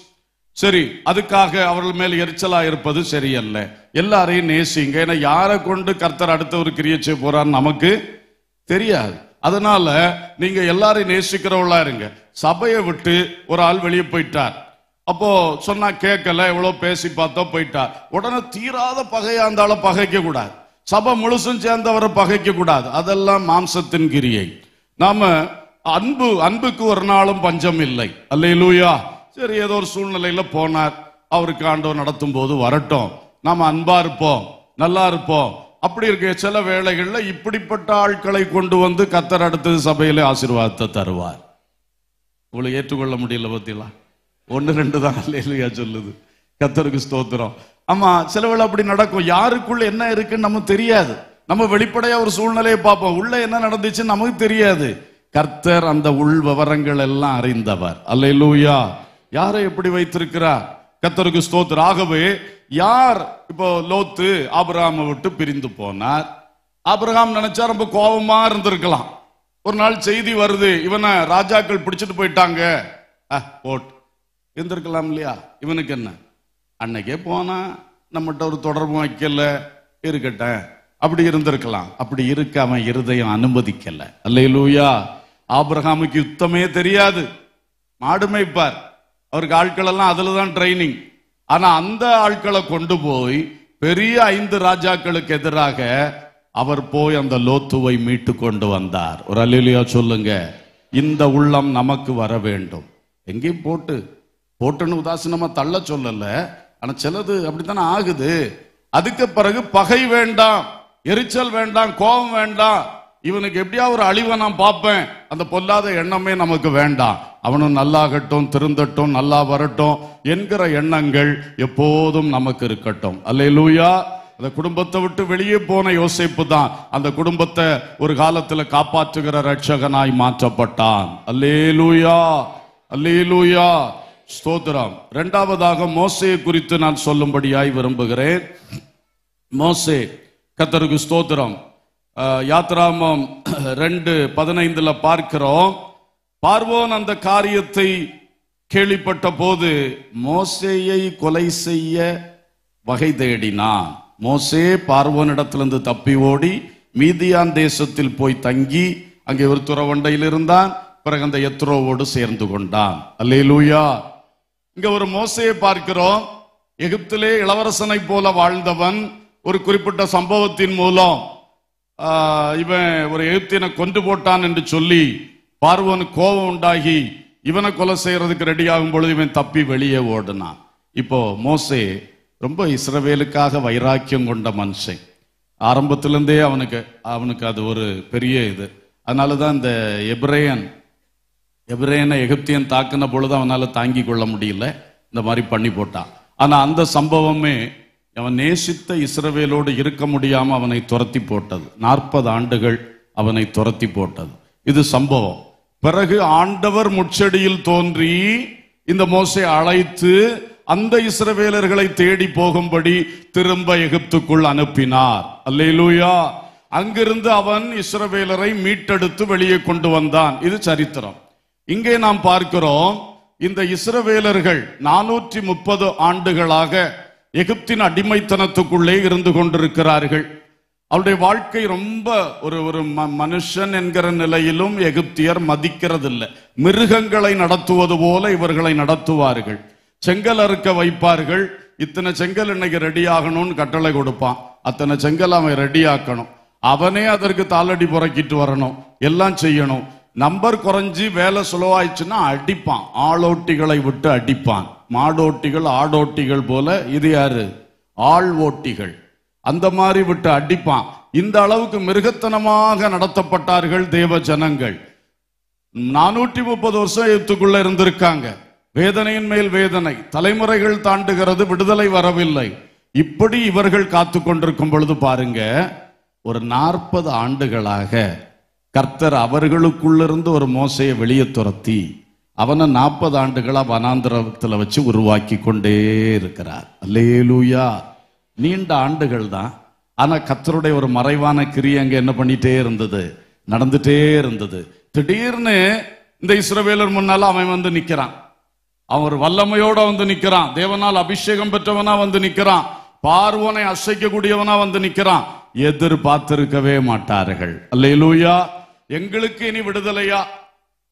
சரி அதுக்காக அவர்கள் மேல் எரிச்சலா இருப்பது சரியல்ல எல்லாரையும் நேசிங்க ஏன்னா யாரை கொண்டு கர்த்தர் அடுத்தவர் கிரியை செய்ய போறான்னு நமக்கு தெரியாது அதனால நீங்க எல்லாரையும் நேசிக்கிறவளா இருங்க சபையை விட்டு ஒரு ஆள் வெளியே போயிட்டார் அப்போ சொன்னா கேட்கல எவ்வளோ பேசி பார்த்தோ போயிட்டார் உடனே தீராத பகையா இருந்தாலும் பகைக்க கூடாது சபை முழுசும் சேர்ந்தவரை பகைக்க கூடாது அதெல்லாம் மாம்சத்தின் கிரியை நாம அன்பு அன்புக்கு ஒரு நாளும் பஞ்சம் இல்லை அல்லையிலூயா சரி ஏதோ ஒரு சூழ்நிலையில போனார் அவருக்கு ஆண்டவர் நடத்தும் போது வரட்டும் நாம அன்பா இருப்போம் நல்லா இருப்போம் அப்படி இருக்க சில வேளைகளில் இப்படிப்பட்ட ஆட்களை கொண்டு வந்து கத்தர் அடுத்தது சபையில ஆசீர்வாதத்தை தருவார் உங்களை ஏற்றுக்கொள்ள முடியல பத்திலாம் ஒன்று ரெண்டு தான் இல்லையா சொல்லுது கத்தருக்கு ஸ்தோத்திரம் ஆமா சில அப்படி நடக்கும் யாருக்குள்ள என்ன இருக்குன்னு நமக்கு தெரியாது நம்ம வெளிப்படையா ஒரு சூழ்நிலையை பார்ப்போம் உள்ள என்ன நடந்துச்சுன்னு நமக்கு தெரியாது கர்த்தர் அந்த உள் விவரங்கள் எல்லாம் அறிந்தவர் அல்ல லூயா யாரை எப்படி வைத்திருக்கிறார் கத்தருக்கு ஸ்தோத்திர ஆகவே யார் இப்போ லோத்து ஆபிரகாம விட்டு பிரிந்து போனார் ஆபிரகாம் நினைச்சா ரொம்ப கோபமா இருந்திருக்கலாம் ஒரு நாள் செய்தி வருது இவனை ராஜாக்கள் பிடிச்சிட்டு போயிட்டாங்க இருந்திருக்கலாம் இல்லையா இவனுக்கு என்ன அன்னைக்கே போனா நம்மகிட்ட ஒரு தொடர்பு வைக்கல இருக்கட்டேன் அப்படி இருந்திருக்கலாம் அப்படி இருக்க அவன் இருதயம் அனுமதிக்கல லூயா ஆபிரகாமுக்கு யுத்தமே தெரியாது மாடு மேய்ப்பார் அவருக்கு ஆட்கள் எல்லாம் அதில் தான் ட்ரைனிங் ஆனால் அந்த ஆட்களை கொண்டு போய் பெரிய ஐந்து ராஜாக்களுக்கு எதிராக அவர் போய் அந்த லோத்துவை மீட்டு கொண்டு வந்தார் ஒரு அலிலியா சொல்லுங்க இந்த உள்ளம் நமக்கு வர வேண்டும் எங்கேயும் போட்டு போட்டுன்னு உதாசீனமா தள்ள சொல்லல ஆனா சிலது அப்படித்தானே ஆகுது அதுக்கு பிறகு பகை வேண்டாம் எரிச்சல் வேண்டாம் கோபம் வேண்டாம் இவனுக்கு எப்படியா ஒரு அழிவை நான் பார்ப்பேன் அந்த பொல்லாத எண்ணமே நமக்கு வேண்டாம் அவனும் நல்லாகட்டும் திருந்தட்டும் நல்லா வரட்டும் என்கிற எண்ணங்கள் எப்போதும் நமக்கு இருக்கட்டும் அல்லே லூயா அந்த குடும்பத்தை விட்டு வெளியே போன யோசிப்பு தான் அந்த குடும்பத்தை ஒரு காலத்துல காப்பாற்றுகிற ரட்சகனாய் மாற்றப்பட்டான் அல்லே லூயா அல்லே லூயா ஸ்தோத்திரம் இரண்டாவதாக மோசையை குறித்து நான் சொல்லும்படியாய் விரும்புகிறேன் மோசே கத்தருக்கு ஸ்தோத்திரம் யாத்ராமம் ரெண்டு பதினைந்துல பார்க்கிறோம் பார்வோன் அந்த காரியத்தை கேள்விப்பட்ட போது மோசேயை கொலை செய்ய வகை தேடினான் மோசே பார்வோனிடத்திலிருந்து தப்பி ஓடி மீதியான் தேசத்தில் போய் தங்கி அங்கே ஒரு துறவண்டையில் இருந்தான் பிறகு அந்த எத்ரோவோடு சேர்ந்து கொண்டான் அல்லே லூயா இங்க ஒரு மோசையை பார்க்கிறோம் எகிப்திலே இளவரசனை போல வாழ்ந்தவன் ஒரு குறிப்பிட்ட சம்பவத்தின் மூலம் இவன் ஒரு எகிப்தியனை கொண்டு போட்டான் என்று சொல்லி பார்வன் கோபம் உண்டாகி இவனை கொலை செய்யறதுக்கு ரெடி ஆகும் பொழுது இவன் தப்பி வெளியே ஓடினான் இப்போ மோசே ரொம்ப இஸ்ரவேலுக்காக வைராக்கியம் கொண்ட மனுஷன் ஆரம்பத்திலேருந்தே அவனுக்கு அவனுக்கு அது ஒரு பெரிய இது அதனால தான் இந்த எப்ரேயன் எப்ரேயனை எகிப்தியன் தாக்குன பொழுது அவனால் தாங்கி கொள்ள முடியல இந்த மாதிரி பண்ணி போட்டான் ஆனால் அந்த சம்பவமே அவன் நேசித்த இஸ்ரவேலோடு இருக்க முடியாமல் அவனை துரத்தி போட்டது நாற்பது ஆண்டுகள் அவனை துரத்தி போட்டது இது சம்பவம் பிறகு ஆண்டவர் முச்செடியில் தோன்றி இந்த மோசை அழைத்து அந்த இஸ்ரவேலர்களை தேடி போகும்படி திரும்ப எகிப்துக்குள் அனுப்பினார் அல்லேலூயா அங்கிருந்து அவன் இஸ்ரவேலரை மீட்டெடுத்து வெளியே கொண்டு வந்தான் இது சரித்திரம் இங்கே நாம் பார்க்கிறோம் இந்த இஸ்ரவேலர்கள் நானூற்றி முப்பது ஆண்டுகளாக எகிப்தின் அடிமைத்தனத்துக்குள்ளே இருந்து கொண்டிருக்கிறார்கள் அவருடைய வாழ்க்கை ரொம்ப ஒரு ஒரு மனுஷன் என்கிற நிலையிலும் எகிப்தியர் மதிக்கிறதில்லை மிருகங்களை நடத்துவது போல இவர்களை நடத்துவார்கள் செங்கல் அறுக்க வைப்பார்கள் இத்தனை செங்கல் இன்னைக்கு ரெடி ஆகணும்னு கட்டளை கொடுப்பான் அத்தனை செங்கல் அவன் ரெடி ஆக்கணும் அவனே அதற்கு தாளடி புறக்கிட்டு வரணும் எல்லாம் செய்யணும் நம்பர் குறைஞ்சி வேலை சுலவாயிடுச்சுன்னா அடிப்பான் ஆளோட்டிகளை விட்டு அடிப்பான் மாடோட்டிகள் ஆடோட்டிகள் போல இது யாரு ஆள் ஓட்டிகள் அந்த மாதிரி விட்டு அடிப்பான் இந்த அளவுக்கு மிருகத்தனமாக நடத்தப்பட்டார்கள் தேவ ஜனங்கள் நானூற்றி முப்பது வருஷம் யுத்துக்குள்ள இருந்திருக்காங்க வேதனையின் மேல் வேதனை தலைமுறைகள் தாண்டுகிறது விடுதலை வரவில்லை இப்படி இவர்கள் காத்து கொண்டிருக்கும் பொழுது பாருங்க ஒரு நாற்பது ஆண்டுகளாக கர்த்தர் அவர்களுக்குள்ளிருந்து ஒரு மோசையை வெளியே துரத்தி அவனை நாற்பது ஆண்டுகளாக வனாந்திரத்துல வச்சு உருவாக்கி கொண்டே இருக்கிறார் அல்லேலூயா நீண்ட ஆண்டுகள் தான் ஆனால் கத்தருடைய ஒரு மறைவான கிரியை அங்கே என்ன பண்ணிட்டே இருந்தது நடந்துட்டே இருந்தது திடீர்னு இந்த இஸ்ரவேலர் முன்னால அவன் வந்து நிற்கிறான் அவன் ஒரு வல்லமையோட வந்து நிற்கிறான் தேவனால் அபிஷேகம் பெற்றவனா வந்து நிற்கிறான் பார்வனை கூடியவனா வந்து நிற்கிறான் எதிர்பார்த்திருக்கவே மாட்டார்கள் அல்லேலூயா எங்களுக்கு இனி விடுதலையா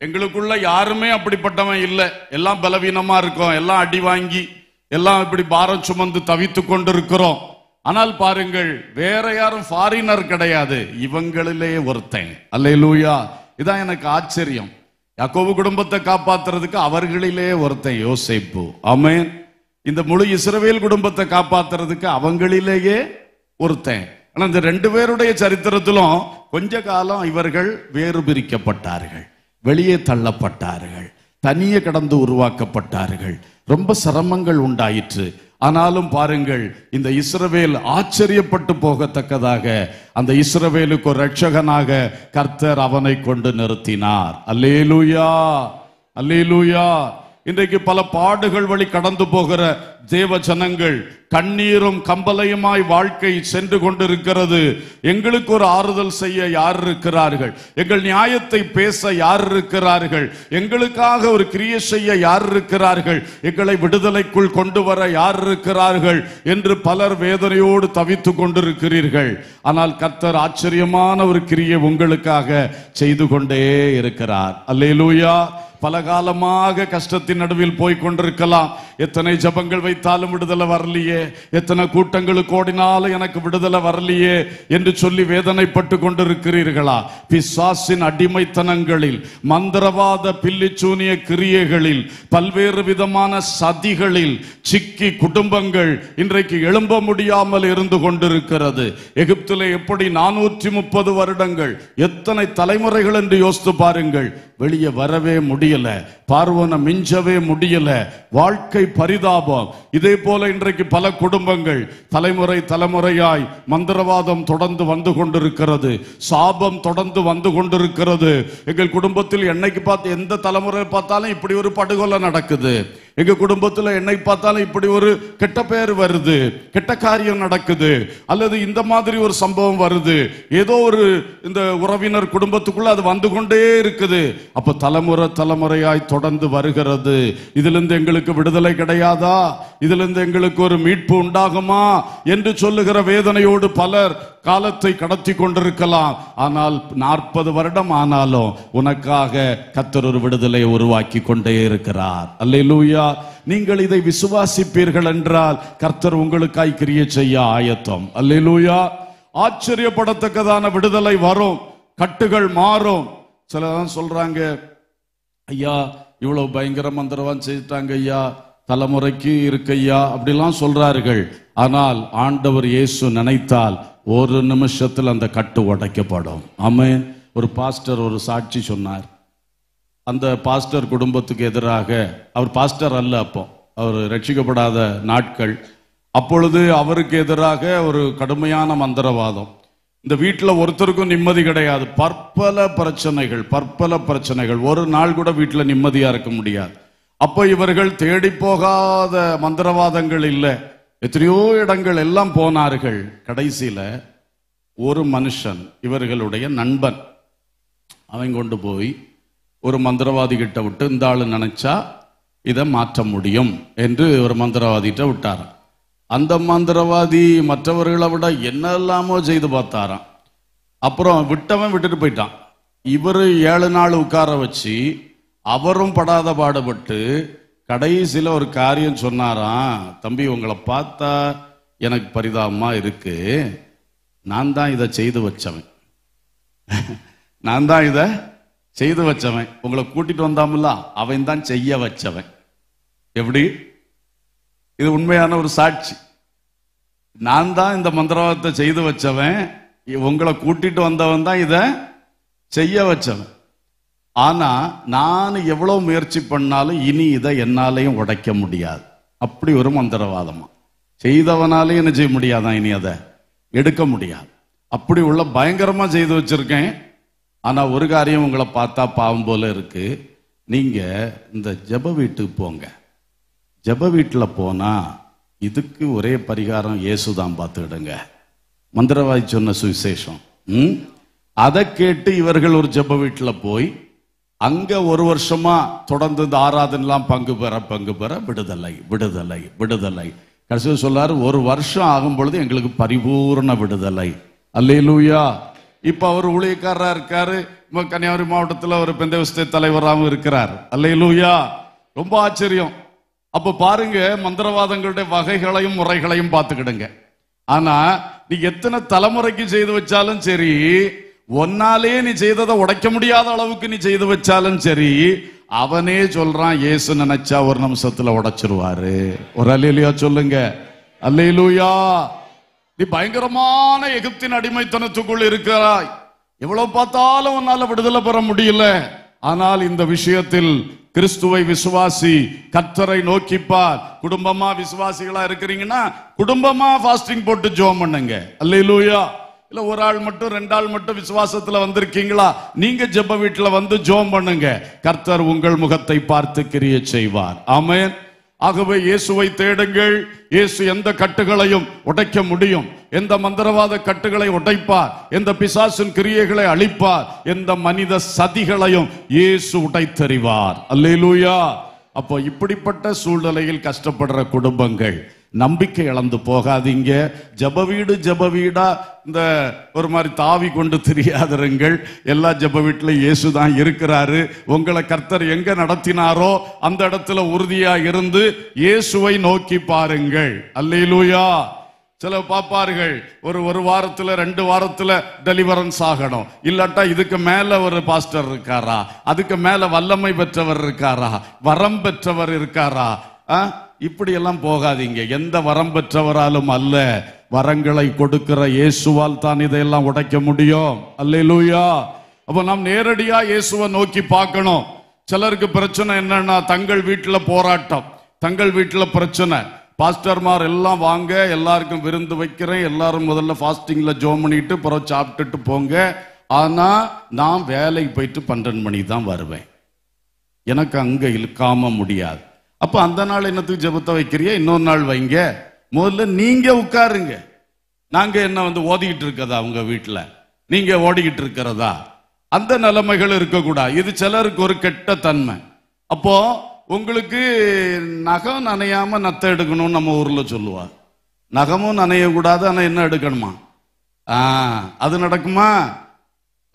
எங்களுக்குள்ள யாருமே அப்படிப்பட்டவன் இல்லை எல்லாம் பலவீனமா இருக்கோம் எல்லாம் அடி வாங்கி எல்லாம் இப்படி பாரம் சுமந்து தவித்து கொண்டு இருக்கிறோம் ஆனால் பாருங்கள் வேற யாரும் ஃபாரினர் கிடையாது இவங்களிலே ஒருத்தன் அல்ல லூயா இதான் எனக்கு ஆச்சரியம் யாக்கோபு குடும்பத்தை காப்பாத்துறதுக்கு அவர்களிலே ஒருத்தன் யோசிப்பு ஆமேன் இந்த முழு இஸ்ரவேல் குடும்பத்தை காப்பாத்துறதுக்கு அவங்களிலேயே ஒருத்தன் ஆனால் இந்த ரெண்டு பேருடைய சரித்திரத்திலும் கொஞ்ச காலம் இவர்கள் வேறு பிரிக்கப்பட்டார்கள் வெளியே தள்ளப்பட்டார்கள் தனியே கடந்து உருவாக்கப்பட்டார்கள் ரொம்ப சிரமங்கள் உண்டாயிற்று ஆனாலும் பாருங்கள் இந்த இஸ்ரவேல் ஆச்சரியப்பட்டு போகத்தக்கதாக அந்த இஸ்ரவேலுக்கு ஒரு ரட்சகனாக கர்த்தர் அவனை கொண்டு நிறுத்தினார் அல்லேலூயா அல்லேலூயா இன்றைக்கு பல பாடுகள் வழி கடந்து போகிற தேவ ஜனங்கள் கண்ணீரும் கம்பலையுமாய் வாழ்க்கை சென்று கொண்டிருக்கிறது எங்களுக்கு ஒரு ஆறுதல் செய்ய யார் இருக்கிறார்கள் எங்கள் நியாயத்தை பேச யார் இருக்கிறார்கள் எங்களுக்காக ஒரு கிரியை செய்ய யார் இருக்கிறார்கள் எங்களை விடுதலைக்குள் கொண்டு வர யார் இருக்கிறார்கள் என்று பலர் வேதனையோடு தவித்து கொண்டிருக்கிறீர்கள் ஆனால் கர்த்தர் ஆச்சரியமான ஒரு கிரியை உங்களுக்காக செய்து கொண்டே இருக்கிறார் அல்லேலூயா பல காலமாக கஷ்டத்தின் நடுவில் போய்க் கொண்டிருக்கலாம் எத்தனை ஜபங்கள் வைத்தாலும் விடுதலை வரலையே எத்தனை கூட்டங்களுக்கு ஓடினாலும் எனக்கு விடுதலை வரலையே என்று சொல்லி வேதனைப்பட்டு கொண்டிருக்கிறீர்களா பிசாசின் அடிமைத்தனங்களில் மந்திரவாத பில்லிச்சூனிய கிரியைகளில் பல்வேறு விதமான சதிகளில் சிக்கி குடும்பங்கள் இன்றைக்கு எழும்ப முடியாமல் இருந்து கொண்டிருக்கிறது எகிப்தில் எப்படி நானூற்றி முப்பது வருடங்கள் எத்தனை தலைமுறைகள் என்று யோசித்து பாருங்கள் வெளியே வரவே முடியல பார்வனை மிஞ்சவே முடியல வாழ்க்கை பரிதாபம் இதே போல இன்றைக்கு பல குடும்பங்கள் தலைமுறை தலைமுறையாய் மந்திரவாதம் தொடர்ந்து வந்து கொண்டிருக்கிறது சாபம் தொடர்ந்து வந்து கொண்டிருக்கிறது எங்கள் குடும்பத்தில் என்னைக்கு பார்த்து எந்த தலைமுறை பார்த்தாலும் இப்படி ஒரு படுகொலை நடக்குது எங்க குடும்பத்தில் என்னை பார்த்தாலும் இப்படி ஒரு கெட்ட பெயர் வருது கெட்ட காரியம் நடக்குது அல்லது இந்த மாதிரி ஒரு சம்பவம் வருது ஏதோ ஒரு இந்த உறவினர் குடும்பத்துக்குள்ள அது வந்து கொண்டே இருக்குது அப்ப தலைமுறை தலைமுறையாய் தொடர்ந்து வருகிறது இதுல இருந்து எங்களுக்கு விடுதலை கிடையாதா இதிலிருந்து எங்களுக்கு ஒரு மீட்பு உண்டாகுமா என்று சொல்லுகிற வேதனையோடு பலர் காலத்தை கடத்தி கொண்டிருக்கலாம் ஆனால் நாற்பது வருடம் ஆனாலும் உனக்காக கத்தர் ஒரு விடுதலை உருவாக்கி கொண்டே இருக்கிறார் அல்ல லூயா நீங்கள் இதை விசுவாசிப்பீர்கள் என்றால் கர்த்தர் உங்களுக்காய் கிரிய செய்ய ஆயத்தம் அல்ல லூயா ஆச்சரியப்படத்தக்கதான விடுதலை வரும் கட்டுகள் மாறும் சிலதான் சொல்றாங்க ஐயா இவ்வளவு பயங்கர மந்திரவான் செய்துட்டாங்க ஐயா தலைமுறைக்கு இருக்கையா அப்படிலாம் சொல்றார்கள் ஆனால் ஆண்டவர் இயேசு நினைத்தால் ஒரு நிமிஷத்தில் அந்த கட்டு உடைக்கப்படும் ஆமே ஒரு பாஸ்டர் ஒரு சாட்சி சொன்னார் அந்த பாஸ்டர் குடும்பத்துக்கு எதிராக அவர் பாஸ்டர் அல்ல அப்போ அவர் ரட்சிக்கப்படாத நாட்கள் அப்பொழுது அவருக்கு எதிராக ஒரு கடுமையான மந்திரவாதம் இந்த வீட்டில் ஒருத்தருக்கும் நிம்மதி கிடையாது பற்பல பிரச்சனைகள் பற்பல பிரச்சனைகள் ஒரு நாள் கூட வீட்டில் நிம்மதியாக இருக்க முடியாது அப்போ இவர்கள் தேடி போகாத மந்திரவாதங்கள் இல்லை எத்தனையோ இடங்கள் எல்லாம் போனார்கள் கடைசியில ஒரு மனுஷன் இவர்களுடைய நண்பன் அவன் கொண்டு போய் ஒரு மந்திரவாதி கிட்ட விட்டு இந்த ஆள் நினைச்சா இதை மாற்ற முடியும் என்று ஒரு மந்திரவாதிகிட்ட விட்டாராம் அந்த மந்திரவாதி மற்றவர்களை விட என்னெல்லாமோ செய்து பார்த்தாராம் அப்புறம் விட்டவன் விட்டுட்டு போயிட்டான் இவர் ஏழு நாள் உட்கார வச்சு அவரும் படாத பாடுபட்டு கடைசியில் ஒரு காரியம் சொன்னாராம் தம்பி உங்களை பார்த்தா எனக்கு பரிதாபமாக இருக்கு நான் தான் இதை செய்து வச்சவன் நான் தான் இதை செய்து வச்சவன் உங்களை கூட்டிட்டு வந்தாமல்ல அவன் தான் செய்ய வச்சவன் எப்படி இது உண்மையான ஒரு சாட்சி நான் தான் இந்த மந்திரவாதத்தை செய்து வச்சவன் உங்களை கூட்டிட்டு வந்தவன் தான் இதை செய்ய வச்சவன் ஆனா நான் எவ்வளவு முயற்சி பண்ணாலும் இனி இதை என்னாலையும் உடைக்க முடியாது அப்படி ஒரு மந்திரவாதமா செய்தவனாலே என்ன செய்ய முடியாதான் இனி அதை எடுக்க முடியாது அப்படி உள்ள பயங்கரமா செய்து வச்சிருக்கேன் ஆனா ஒரு காரியம் உங்களை பார்த்தா பாவம் போல இருக்கு நீங்க இந்த ஜப வீட்டுக்கு போங்க ஜப வீட்டில் போனா இதுக்கு ஒரே பரிகாரம் இயேசுதான் பார்த்துக்கிடுங்க மந்திரவாதி சொன்ன சுவிசேஷம் ம் அதை கேட்டு இவர்கள் ஒரு ஜப வீட்டில் போய் அங்க ஒரு வருஷமா தொடர்ந்து இந்த ஆராதனைலாம் பங்கு பெற பங்கு பெற விடுதலை விடுதலை விடுதலை கடைசியில் சொல்லாரு ஒரு வருஷம் ஆகும் பொழுது எங்களுக்கு பரிபூர்ண விடுதலை அல்லையிலூயா இப்போ அவர் ஊழியக்காரரா இருக்காரு கன்னியாகுமரி மாவட்டத்தில் ஒரு பெந்தவிசத்தை தலைவராகவும் இருக்கிறார் அல்லையிலூயா ரொம்ப ஆச்சரியம் அப்போ பாருங்க மந்திரவாதங்களுடைய வகைகளையும் முறைகளையும் பார்த்துக்கிடுங்க ஆனால் நீ எத்தனை தலைமுறைக்கு செய்து வச்சாலும் சரி ஒன்னாலே நீ செய்ததை உடைக்க முடியாத அளவுக்கு நீ செய்து வச்சாலும் சரி அவனே சொல்றான் ஏசு நினைச்சா ஒரு நிமிஷத்துல உடைச்சிருவாரு ஒரு அலையிலையா சொல்லுங்க அல்லையிலூயா நீ பயங்கரமான எகிப்தின் அடிமைத்தனத்துக்குள் இருக்கிறாய் எவ்வளவு பார்த்தாலும் உன்னால விடுதலை பெற முடியல ஆனால் இந்த விஷயத்தில் கிறிஸ்துவை விசுவாசி கத்தரை நோக்கிப்பார் குடும்பமா விசுவாசிகளா இருக்கிறீங்கன்னா குடும்பமா பாஸ்டிங் போட்டு ஜோம் பண்ணுங்க அல்லையிலூயா இல்ல ஒரு ஆள் மட்டும் ரெண்டு ஆள் மட்டும் விசுவாசத்துல வந்திருக்கீங்களா நீங்க ஜெப வீட்டுல வந்து ஜோம் பண்ணுங்க கர்த்தர் உங்கள் முகத்தை பார்த்து கிரிய செய்வார் ஆமேன் ஆகவே இயேசுவை தேடுங்கள் இயேசு எந்த கட்டுகளையும் உடைக்க முடியும் எந்த மந்திரவாத கட்டுகளை உடைப்பார் எந்த பிசாசின் கிரியைகளை அழிப்பார் எந்த மனித சதிகளையும் இயேசு உடைத்தறிவார் அல்லேலூயா அப்போ இப்படிப்பட்ட சூழ்நிலையில் கஷ்டப்படுற குடும்பங்கள் நம்பிக்கை இழந்து போகாதீங்க ஜப வீடு ஜப வீடா இந்த ஒரு மாதிரி தாவி கொண்டு தெரியாதருங்கள் எல்லா ஜப வீட்டிலும் இயேசு தான் இருக்கிறாரு உங்களை கர்த்தர் எங்க நடத்தினாரோ அந்த இடத்துல உறுதியா இருந்து இயேசுவை நோக்கி பாருங்கள் அல்லையிலூயா சில பாப்பார்கள் ஒரு ஒரு வாரத்துல ரெண்டு வாரத்துல டெலிவரன்ஸ் ஆகணும் இல்லாட்டா இதுக்கு மேல ஒரு பாஸ்டர் இருக்காரா அதுக்கு மேல வல்லமை பெற்றவர் இருக்காரா வரம் பெற்றவர் இருக்காரா இப்படியெல்லாம் போகாதீங்க எந்த வரம் பெற்றவராலும் அல்ல வரங்களை கொடுக்கிற இயேசுவால் தான் இதையெல்லாம் உடைக்க முடியும் அல்லூயா அப்போ நாம் நேரடியா இயேசுவை நோக்கி பார்க்கணும் சிலருக்கு பிரச்சனை என்னன்னா தங்கள் வீட்டில் போராட்டம் தங்கள் வீட்டில் பிரச்சனை பாஸ்டர்மார் எல்லாம் வாங்க எல்லாருக்கும் விருந்து வைக்கிறேன் எல்லாரும் முதல்ல ஃபாஸ்டிங்கில் ஜோம் பண்ணிட்டு பிறகு சாப்பிட்டுட்டு போங்க ஆனால் நான் வேலைக்கு போயிட்டு பன்னெண்டு மணிக்கு தான் வருவேன் எனக்கு அங்கே இழுக்காம முடியாது அப்போ அந்த நாள் என்னத்துக்கு ஜபத்தை வைக்கிறீ இன்னொரு நாள் வைங்க முதல்ல நீங்க உட்காருங்க நாங்க என்ன வந்து ஓதிக்கிட்டு இருக்கதா உங்க வீட்டில் நீங்க ஓடிக்கிட்டு இருக்கிறதா அந்த நிலைமைகள் இருக்கக்கூடாது இது சிலருக்கு ஒரு கெட்ட தன்மை அப்போ உங்களுக்கு நகம் நனையாம நத்தை எடுக்கணும்னு நம்ம ஊர்ல சொல்லுவா நகமும் நனையக்கூடாது ஆனால் என்ன எடுக்கணுமா ஆ அது நடக்குமா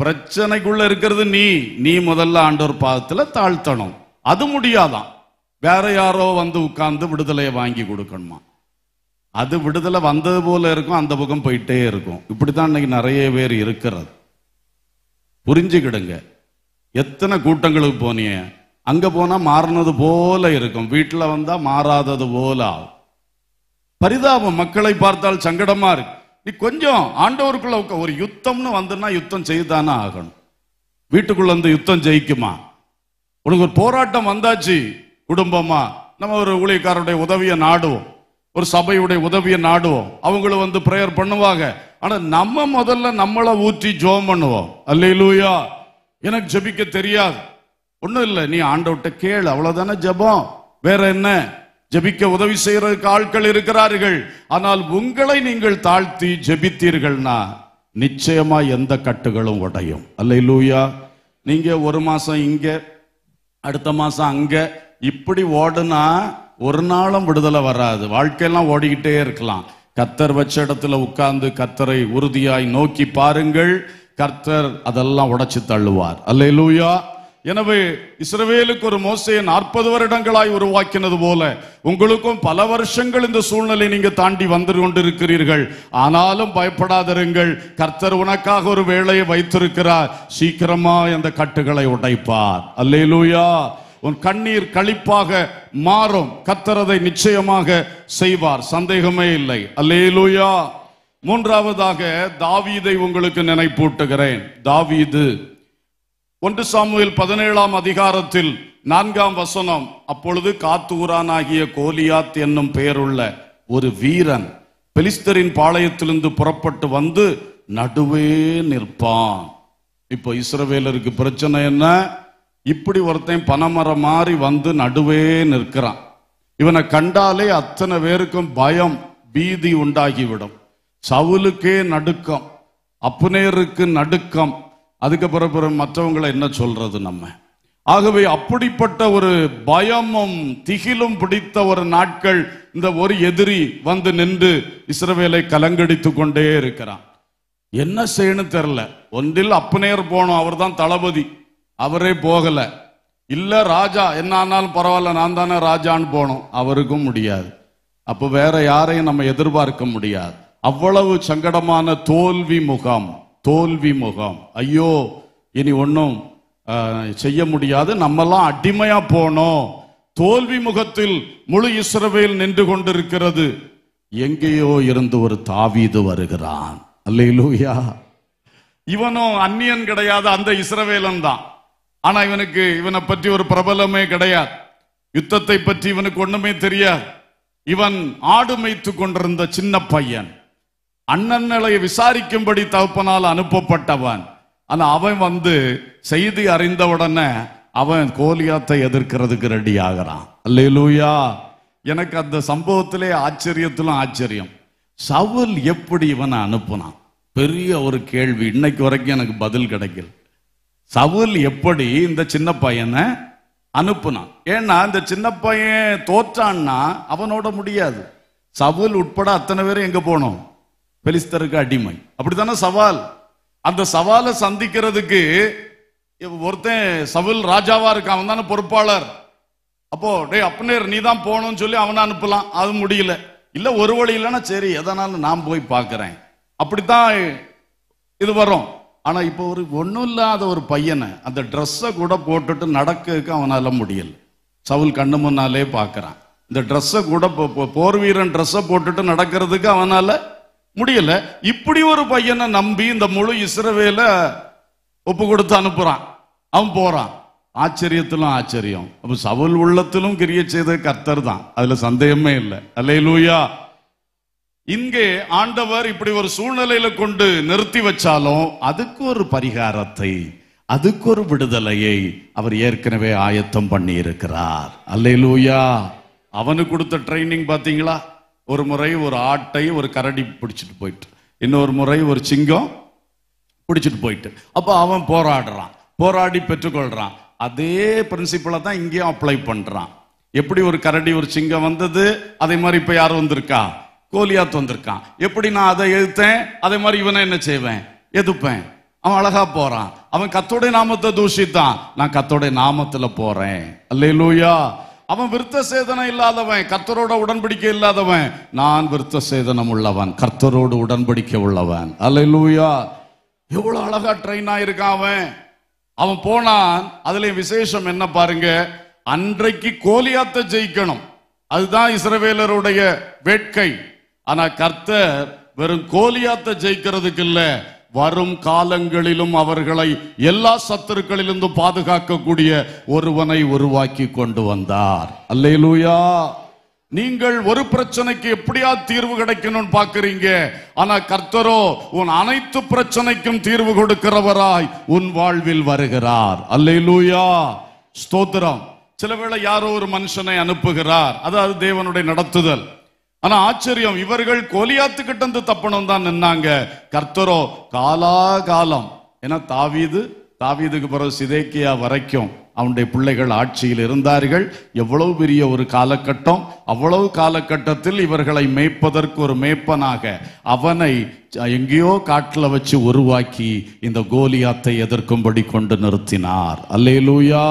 பிரச்சனைக்குள்ள இருக்கிறது நீ நீ முதல்ல ஆண்டோர் பாதத்தில் தாழ்த்தணும் அது முடியாதான் வேற யாரோ வந்து உட்கார்ந்து விடுதலையை வாங்கி கொடுக்கணுமா அது விடுதலை வந்தது போல இருக்கும் அந்த பக்கம் போயிட்டே இருக்கும் இப்படித்தான் இன்னைக்கு நிறைய பேர் இருக்கிறது புரிஞ்சுக்கிடுங்க எத்தனை கூட்டங்களுக்கு போனீங்க அங்கே போனால் மாறினது போல இருக்கும் வீட்டில் வந்தால் மாறாதது போல ஆகும் பரிதாபம் மக்களை பார்த்தால் சங்கடமாக இருக்கு நீ கொஞ்சம் ஆண்டவருக்குள்ள ஒரு யுத்தம்னு வந்துன்னா யுத்தம் செய்தானே ஆகணும் வீட்டுக்குள்ள வந்து யுத்தம் ஜெயிக்குமா உனக்கு ஒரு போராட்டம் வந்தாச்சு குடும்பமா நம்ம ஒரு ஊழியக்காரருடைய உதவியை நாடுவோம் ஒரு சபையுடைய உதவியை நாடுவோம் அவங்களும் வந்து ப்ரேயர் பண்ணுவாங்க ஆனா நம்ம முதல்ல நம்மளை ஊற்றி ஜோம் பண்ணுவோம் அல்லையிலூயா எனக்கு ஜபிக்க தெரியாது ஒன்றும் இல்லை நீ ஆண்டவட்ட கேளு அவ்வளவுதானே ஜபம் வேற என்ன ஜபிக்க உதவி செய்யறதுக்கு ஆட்கள் இருக்கிறார்கள் ஆனால் உங்களை நீங்கள் தாழ்த்தி ஜபித்தீர்கள்னா நிச்சயமா எந்த கட்டுகளும் உடையும் அல்ல லூயா நீங்க ஒரு மாசம் இங்க அடுத்த மாசம் அங்க இப்படி ஓடுனா ஒரு நாளும் விடுதலை வராது வாழ்க்கையெல்லாம் ஓடிக்கிட்டே இருக்கலாம் கத்தர் வச்ச இடத்துல உட்கார்ந்து கத்தரை உறுதியாய் நோக்கி பாருங்கள் கர்த்தர் அதெல்லாம் உடைச்சு தள்ளுவார் அல்ல லூயா எனவே இஸ்ரவேலுக்கு ஒரு மோசையை நாற்பது வருடங்களாய் உருவாக்கினது போல உங்களுக்கும் பல வருஷங்கள் இந்த சூழ்நிலை நீங்க தாண்டி வந்து கொண்டிருக்கிறீர்கள் ஆனாலும் பயப்படாதிருங்கள் கர்த்தர் உனக்காக ஒரு வேலையை வைத்திருக்கிறார் சீக்கிரமா அந்த கட்டுகளை உடைப்பார் அல்லேலூயா உன் கண்ணீர் கழிப்பாக மாறும் கத்தரதை நிச்சயமாக செய்வார் சந்தேகமே இல்லை அல்லேலூயா மூன்றாவதாக தாவீதை உங்களுக்கு நினைப்பூட்டுகிறேன் தாவீது ஒன்று சாமுவில் பதினேழாம் அதிகாரத்தில் நான்காம் வசனம் அப்பொழுது காத்தூரானாகிய கோலியாத் என்னும் பெயருள்ள ஒரு வீரன் பெலிஸ்தரின் பாளையத்திலிருந்து புறப்பட்டு வந்து நடுவே நிற்பான் இப்போ இஸ்ரவேலருக்கு பிரச்சனை என்ன இப்படி ஒருத்தன் பனைமரம் மாறி வந்து நடுவே நிற்கிறான் இவனை கண்டாலே அத்தனை பேருக்கும் பயம் பீதி உண்டாகிவிடும் சவுலுக்கே நடுக்கம் அப்புனேருக்கு நடுக்கம் அதுக்கு பிறகு மற்றவங்களை என்ன சொல்றது நம்ம ஆகவே அப்படிப்பட்ட ஒரு பயமும் திகிலும் பிடித்த ஒரு நாட்கள் இந்த ஒரு எதிரி வந்து நின்று இஸ்ரவேலை கலங்கடித்து கொண்டே இருக்கிறான் என்ன செய்யணும் தெரில ஒன்றில் அப்புனேர் போனோம் அவர் தான் தளபதி அவரே போகலை இல்லை ராஜா என்ன ஆனாலும் பரவாயில்ல நான் தானே ராஜான்னு போனோம் அவருக்கும் முடியாது அப்போ வேற யாரையும் நம்ம எதிர்பார்க்க முடியாது அவ்வளவு சங்கடமான தோல்வி முகாம் தோல்வி முகாம் ஐயோ இனி ஒன்றும் செய்ய முடியாது நம்மெல்லாம் அடிமையா போனோம் தோல்வி முகத்தில் முழு இஸ்ரவேல் நின்று கொண்டிருக்கிறது எங்கேயோ இருந்து ஒரு தாவீது வருகிறான் அல்லையிலூயா இவனும் அந்நியன் கிடையாது அந்த இஸ்ரவேலன் தான் ஆனா இவனுக்கு இவனை பற்றி ஒரு பிரபலமே கிடையாது யுத்தத்தை பற்றி இவனுக்கு ஒண்ணுமே தெரியாது இவன் ஆடு மேய்த்து கொண்டிருந்த சின்ன பையன் நிலையை விசாரிக்கும்படி தகுப்பனால் அனுப்பப்பட்டவன் ஆனா அவன் வந்து செய்தி அறிந்த உடனே அவன் கோலியாத்தை எதிர்க்கிறதுக்கு ரெடி ஆகிறான் லூயா எனக்கு அந்த சம்பவத்திலே ஆச்சரியத்திலும் ஆச்சரியம் சவுல் எப்படி இவனை அனுப்புனான் பெரிய ஒரு கேள்வி இன்னைக்கு வரைக்கும் எனக்கு பதில் கிடைக்கல சவுல் எப்படி இந்த சின்ன பையனை அனுப்புனான் ஏன்னா இந்த சின்ன பையன் தோற்றான்னா அவனோட முடியாது சவுல் உட்பட அத்தனை பேரும் எங்க போனோம் பெலிஸ்தருக்கு அடிமை அப்படித்தானே சவால் அந்த சவாலை சந்திக்கிறதுக்கு ஒருத்தன் சவுல் ராஜாவா இருக்கான் அவன் தானே பொறுப்பாளர் அப்போ டே அப்பனேர் நீ தான் போகணும்னு சொல்லி அவனை அனுப்பலாம் அது முடியல இல்ல ஒரு வழி இல்லைன்னா சரி எதனாலும் நான் போய் பார்க்கிறேன் அப்படித்தான் இது வரும் ஆனால் இப்போ ஒரு ஒன்றும் இல்லாத ஒரு பையனை அந்த ட்ரெஸ்ஸை கூட போட்டுட்டு நடக்க அவனால் முடியல சவுல் கண்ணு முன்னாலே பாக்குறான் இந்த ட்ரெஸ்ஸை கூட போர் வீரன் ட்ரெஸ்ஸை போட்டுட்டு நடக்கிறதுக்கு அவனால் முடியல இப்படி ஒரு பையனை நம்பி இந்த முழு இஸ்ரவேல ஒப்பு கொடுத்து அனுப்புறான் அவன் போறான் ஆச்சரியத்திலும் ஆச்சரியம் அப்போ சவுல் உள்ளத்திலும் கிரிய செய்த கர்த்தர் தான் அதுல சந்தேகமே இல்லை அல்லையிலூயா இங்கே ஆண்டவர் இப்படி ஒரு சூழ்நிலையில கொண்டு நிறுத்தி வச்சாலும் அதுக்கு ஒரு பரிகாரத்தை அதுக்கு ஒரு விடுதலையை அவர் ஏற்கனவே ஆயத்தம் பண்ணி இருக்கிறார் அல்லையிலூயா அவனுக்கு கொடுத்த ட்ரைனிங் பாத்தீங்களா ஒரு முறை ஒரு ஆட்டை ஒரு கரடி பிடிச்சிட்டு போயிட்டு இன்னொரு முறை ஒரு சிங்கம் பிடிச்சிட்டு போயிட்டு அப்போ அவன் போராடுறான் போராடி பெற்றுக்கொள்றான் அதே பிரின்சிபலை தான் இங்கேயும் அப்ளை பண்ணுறான் எப்படி ஒரு கரடி ஒரு சிங்கம் வந்தது அதே மாதிரி இப்போ யாரும் வந்திருக்கா கோலியாத் வந்திருக்கான் எப்படி நான் அதை எழுத்தேன் அதே மாதிரி இவனை என்ன செய்வேன் எதுப்பேன் அவன் அழகா போறான் அவன் கத்தோடைய நாமத்தை தூஷித்தான் நான் கத்தோடைய நாமத்துல போறேன் அல்ல லூயா அவன் விருத்த சேதனம் இல்லாதவன் கர்த்தரோட உடன்படிக்கை இல்லாதவன் நான் விருத்த சேதனம் உள்ளவன் கர்த்தரோடு உடன்படிக்கை உள்ளவன் அல்ல லூயா எவ்வளவு அழகா ட்ரெயின் ஆயிருக்கான் அவன் அவன் போனான் அதுல விசேஷம் என்ன பாருங்க அன்றைக்கு கோலியாத்த ஜெயிக்கணும் அதுதான் இஸ்ரவேலருடைய வேட்கை ஆனா கர்த்தர் வெறும் கோலியாத்த ஜெயிக்கிறதுக்கு இல்ல வரும் காலங்களிலும் அவர்களை எல்லா சத்துருக்களிலிருந்து பாதுகாக்கக்கூடிய ஒருவனை உருவாக்கி கொண்டு வந்தார் அல்லேலூயா நீங்கள் ஒரு பிரச்சனைக்கு எப்படியா தீர்வு கிடைக்கணும்னு பாக்குறீங்க ஆனா கர்த்தரோ உன் அனைத்து பிரச்சனைக்கும் தீர்வு கொடுக்கிறவராய் உன் வாழ்வில் வருகிறார் அல்லேலூயா ஸ்தோத்திரம் சில வேளை யாரோ ஒரு மனுஷனை அனுப்புகிறார் அதாவது தேவனுடைய நடத்துதல் ஆனா ஆச்சரியம் இவர்கள் கோலியாத்து கிட்ட இருந்து தப்பணும் தான் நின்னாங்க கர்த்தரோ காலாகாலம் ஏன்னா தாவீது தாவீதுக்கு பிறகு சிதேக்கியா வரைக்கும் அவனுடைய பிள்ளைகள் ஆட்சியில் இருந்தார்கள் எவ்வளவு பெரிய ஒரு காலகட்டம் அவ்வளவு காலகட்டத்தில் இவர்களை மேய்ப்பதற்கு ஒரு மேய்ப்பனாக அவனை எங்கேயோ காட்டில் வச்சு உருவாக்கி இந்த கோலியாத்தை எதிர்க்கும்படி கொண்டு நிறுத்தினார் அல்லேலூயா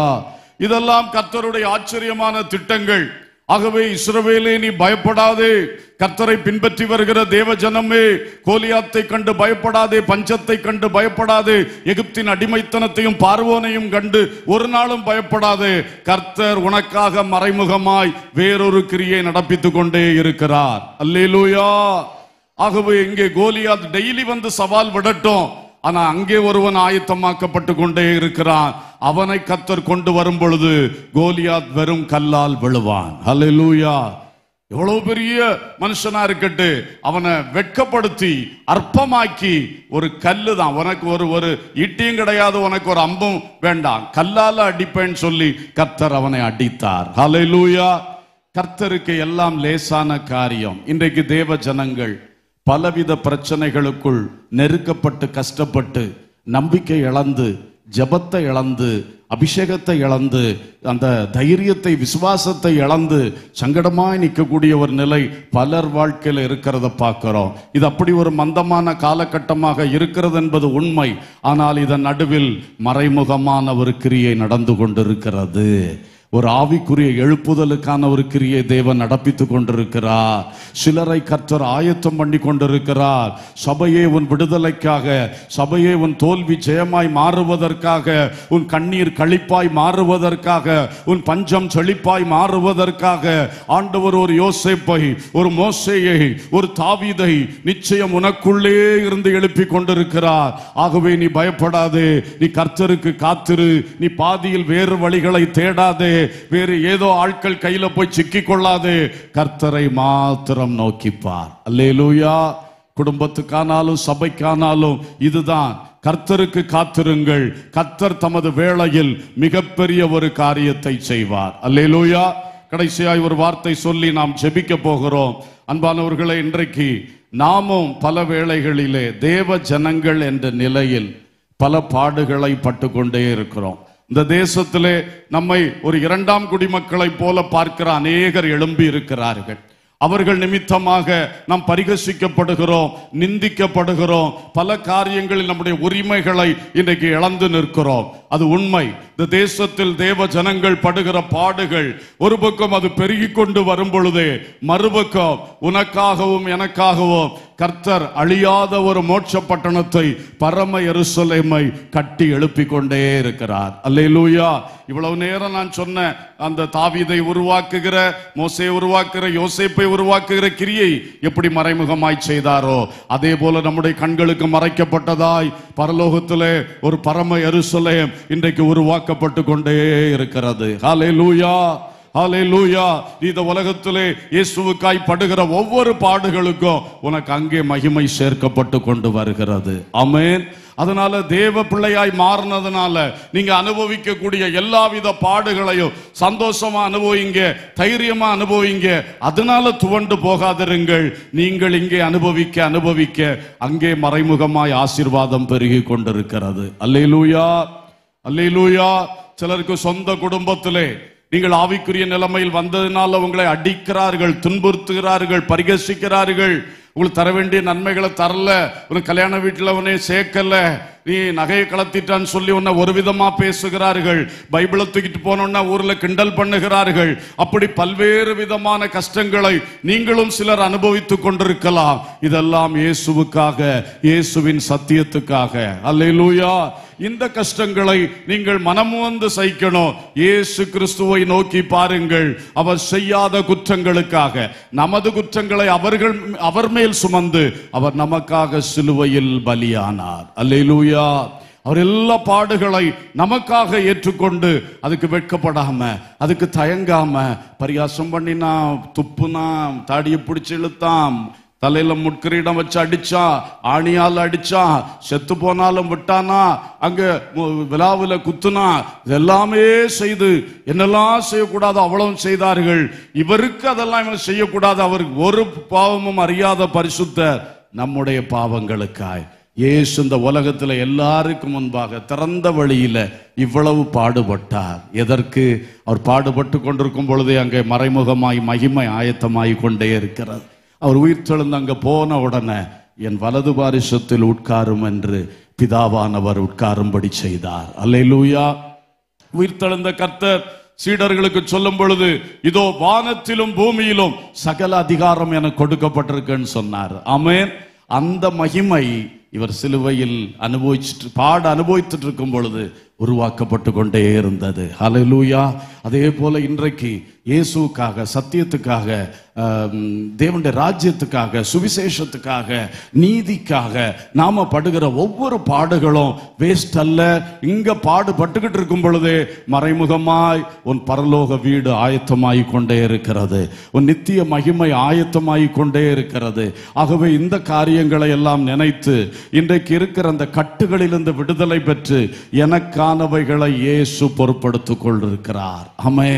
இதெல்லாம் கர்த்தருடைய ஆச்சரியமான திட்டங்கள் ஆகவே இஸ்ரவேலே நீ பயப்படாதே கர்த்தரை பின்பற்றி வருகிற தேவ ஜனமே கோலியாத்தை கண்டு பயப்படாதே பஞ்சத்தை கண்டு பயப்படாதே எகிப்தின் அடிமைத்தனத்தையும் பார்வோனையும் கண்டு ஒரு நாளும் பயப்படாதே கர்த்தர் உனக்காக மறைமுகமாய் வேறொரு கிரியை நடப்பித்து கொண்டே இருக்கிறார் அல்லேலூயா ஆகவே இங்கே கோலியாத் டெய்லி வந்து சவால் விடட்டும் ஆனா அங்கே ஒருவன் ஆயத்தமாக்கப்பட்டு கொண்டே இருக்கிறான் அவனை கத்தர் கொண்டு வரும் பொழுது கோலியாத் வெறும் கல்லால் விழுவான் ஹலோ லூயா எவ்வளவு பெரிய மனுஷனா இருக்கட்டு அவனை வெட்கப்படுத்தி அற்பமாக்கி ஒரு கல்லு தான் உனக்கு ஒரு ஒரு இட்டியும் கிடையாது உனக்கு ஒரு அம்பும் வேண்டாம் கல்லால அடிப்பேன்னு சொல்லி கர்த்தர் அவனை அடித்தார் ஹலை லூயா கர்த்தருக்கு எல்லாம் லேசான காரியம் இன்றைக்கு தேவ ஜனங்கள் பலவித பிரச்சனைகளுக்குள் நெருக்கப்பட்டு கஷ்டப்பட்டு நம்பிக்கை இழந்து ஜபத்தை இழந்து அபிஷேகத்தை இழந்து அந்த தைரியத்தை விசுவாசத்தை இழந்து சங்கடமாய் நிற்கக்கூடிய ஒரு நிலை பலர் வாழ்க்கையில் இருக்கிறத பார்க்கிறோம் இது அப்படி ஒரு மந்தமான காலகட்டமாக இருக்கிறது என்பது உண்மை ஆனால் இதன் நடுவில் மறைமுகமான ஒரு கிரியை நடந்து கொண்டிருக்கிறது ஒரு ஆவிக்குரிய எழுப்புதலுக்கான ஒரு கிரியை தேவன் நடப்பித்துக் கொண்டிருக்கிறார் சிலரை கற்றர் ஆயத்தம் பண்ணி கொண்டிருக்கிறார் சபையே உன் விடுதலைக்காக சபையே உன் தோல்வி ஜெயமாய் மாறுவதற்காக உன் கண்ணீர் கழிப்பாய் மாறுவதற்காக உன் பஞ்சம் செழிப்பாய் மாறுவதற்காக ஆண்டவர் ஒரு யோசேப்பை ஒரு மோசையை ஒரு தாவிதை நிச்சயம் உனக்குள்ளே இருந்து எழுப்பி கொண்டிருக்கிறார் ஆகவே நீ பயப்படாதே நீ கர்த்தருக்கு காத்திரு நீ பாதியில் வேறு வழிகளை தேடாதே வேறு ஏதோ ஆட்கள் கையில போய் சிக்கி கொள்ளாது கர்த்தரை மாத்திரம் நோக்கிப்பார் அல்லேலூயா குடும்பத்துக்கானாலும் சபைக்கானாலும் இதுதான் கர்த்தருக்கு காத்திருங்கள் கர்த்தர் தமது வேளையில் மிகப்பெரிய ஒரு காரியத்தை செய்வார் அல்லேலூயா கடைசியாய் ஒரு வார்த்தை சொல்லி நாம் ஜெபிக்க போகிறோம் அன்பானவர்களே இன்றைக்கு நாமும் பல வேளைகளிலே தேவ ஜனங்கள் என்ற நிலையில் பல பாடுகளை பட்டு கொண்டே இருக்கிறோம் இந்த தேசத்திலே நம்மை ஒரு இரண்டாம் குடிமக்களை போல பார்க்கிற அநேகர் எழும்பி இருக்கிறார்கள் அவர்கள் நிமித்தமாக நாம் பரிகசிக்கப்படுகிறோம் நிந்திக்கப்படுகிறோம் பல காரியங்களில் நம்முடைய உரிமைகளை இன்றைக்கு இழந்து நிற்கிறோம் அது உண்மை இந்த தேசத்தில் தேவ ஜனங்கள் படுகிற பாடுகள் ஒரு பக்கம் அது பெருகி கொண்டு வரும் பொழுது மறுபக்கம் உனக்காகவும் எனக்காகவும் கர்த்தர் அழியாத ஒரு மோட்ச பட்டணத்தை பரம எருசலைமை கட்டி எழுப்பி கொண்டே இருக்கிறார் அல்லேலூயா இவ்வளவு நேரம் நான் சொன்ன அந்த தாவிதை உருவாக்குகிற மோசையை உருவாக்குகிற யோசைப்பை உருவாக்குகிற கிரியை எப்படி மறைமுகமாய் செய்தாரோ அதே போல நம்முடைய கண்களுக்கு மறைக்கப்பட்டதாய் பரலோகத்திலே ஒரு பரம எருசலேம் இன்றைக்கு உருவாக்கப்பட்டு கொண்டே இருக்கிறது ஹாலே லூயா இந்த உலகத்திலே இயேசுவுக்காய் படுகிற ஒவ்வொரு பாடுகளுக்கும் உனக்கு அங்கே மகிமை சேர்க்கப்பட்டு கொண்டு வருகிறது அமேன் அதனால தேவ பிள்ளையாய் மாறினதுனால நீங்க அனுபவிக்கக்கூடிய எல்லாவித பாடுகளையும் சந்தோஷமா அனுபவிங்க தைரியமா அனுபவிங்க அதனால துவண்டு போகாதிருங்கள் நீங்கள் இங்கே அனுபவிக்க அனுபவிக்க அங்கே மறைமுகமாய் ஆசீர்வாதம் பெருகி கொண்டிருக்கிறது அல்லையிலூயா அல்லையிலூயா சிலருக்கு சொந்த குடும்பத்திலே நீங்கள் ஆவிக்குரிய நிலைமையில் வந்ததுனால உங்களை அடிக்கிறார்கள் துன்புறுத்துகிறார்கள் பரிகசிக்கிறார்கள் உங்களுக்கு தர வேண்டிய நன்மைகளை தரல உனக்கு கல்யாண வீட்டில் உன்னை சேர்க்கல நீ நகையை கலத்திட்டான்னு சொல்லி உன்னை ஒரு விதமாக பேசுகிறார்கள் பைபிளை தூக்கிட்டு போனோன்னா ஊரில் கிண்டல் பண்ணுகிறார்கள் அப்படி பல்வேறு விதமான கஷ்டங்களை நீங்களும் சிலர் அனுபவித்து கொண்டிருக்கலாம் இதெல்லாம் இயேசுவுக்காக இயேசுவின் சத்தியத்துக்காக அல்லையிலூயா இந்த கஷ்டங்களை நீங்கள் மனம் வந்து சகிக்கணும் இயேசு கிறிஸ்துவை நோக்கி பாருங்கள் அவர் செய்யாத குற்றங்களுக்காக நமது குற்றங்களை அவர்கள் அவர் மேல் மேல் சுமந்து அவர் நமக்காக சிலுவையில் பலியானார் அல்ல அவர் எல்லா பாடுகளை நமக்காக ஏற்றுக்கொண்டு அதுக்கு வெட்கப்படாம அதுக்கு தயங்காம பரியாசம் பண்ணினா துப்புனா தாடியை பிடிச்சி இழுத்தான் தலையில முட்கிரீடம் வச்சு அடிச்சா ஆணியால் அடிச்சா செத்து போனாலும் விட்டானா அங்க விழாவில் குத்துனா இதெல்லாமே செய்து என்னெல்லாம் செய்யக்கூடாது அவ்வளவும் செய்தார்கள் இவருக்கு அதெல்லாம் இவங்க செய்யக்கூடாது அவருக்கு ஒரு பாவமும் அறியாத பரிசுத்த நம்முடைய பாவங்களுக்காய் ஏசு இந்த உலகத்துல எல்லாருக்கும் முன்பாக திறந்த வழியில இவ்வளவு பாடுபட்டார் எதற்கு அவர் பாடுபட்டு கொண்டிருக்கும் பொழுதே அங்கே மறைமுகமாய் மகிமை ஆயத்தமாய் கொண்டே இருக்கிறார் அவர் உயிர் தெழுந்து அங்கே போன உடனே என் வலது பாரிசத்தில் உட்காரும் என்று பிதாவானவர் உட்காரும்படி செய்தார் அல்லை லூயா உயிர் தெழுந்த கர்த்தர் சீடர்களுக்கு சொல்லும் பொழுது இதோ வானத்திலும் பூமியிலும் சகல அதிகாரம் என கொடுக்கப்பட்டிருக்குன்னு சொன்னார் அமேன் அந்த மகிமை இவர் சிலுவையில் அனுபவிச்சுட்டு பாட அனுபவித்துட்டு இருக்கும் பொழுது உருவாக்கப்பட்டு கொண்டே இருந்தது ஹலலூயா அதே போல இன்றைக்கு இயேசுக்காக சத்தியத்துக்காக தேவண்ட ராஜ்யத்துக்காக சுவிசேஷத்துக்காக நீதிக்காக நாம படுகிற ஒவ்வொரு பாடுகளும் வேஸ்ட் அல்ல இங்க பாடுபட்டுக்கிட்டு இருக்கும் பொழுது மறைமுகமாய் உன் பரலோக வீடு ஆயத்தமாகிக் கொண்டே இருக்கிறது உன் நித்திய மகிமை ஆயத்தமாகிக் கொண்டே இருக்கிறது ஆகவே இந்த காரியங்களை எல்லாம் நினைத்து இன்றைக்கு இருக்கிற அந்த கட்டுகளிலிருந்து விடுதலை பெற்று எனக்கா மேலானவைகளை இயேசு பொறுப்படுத்திக் கொண்டிருக்கிறார் அமே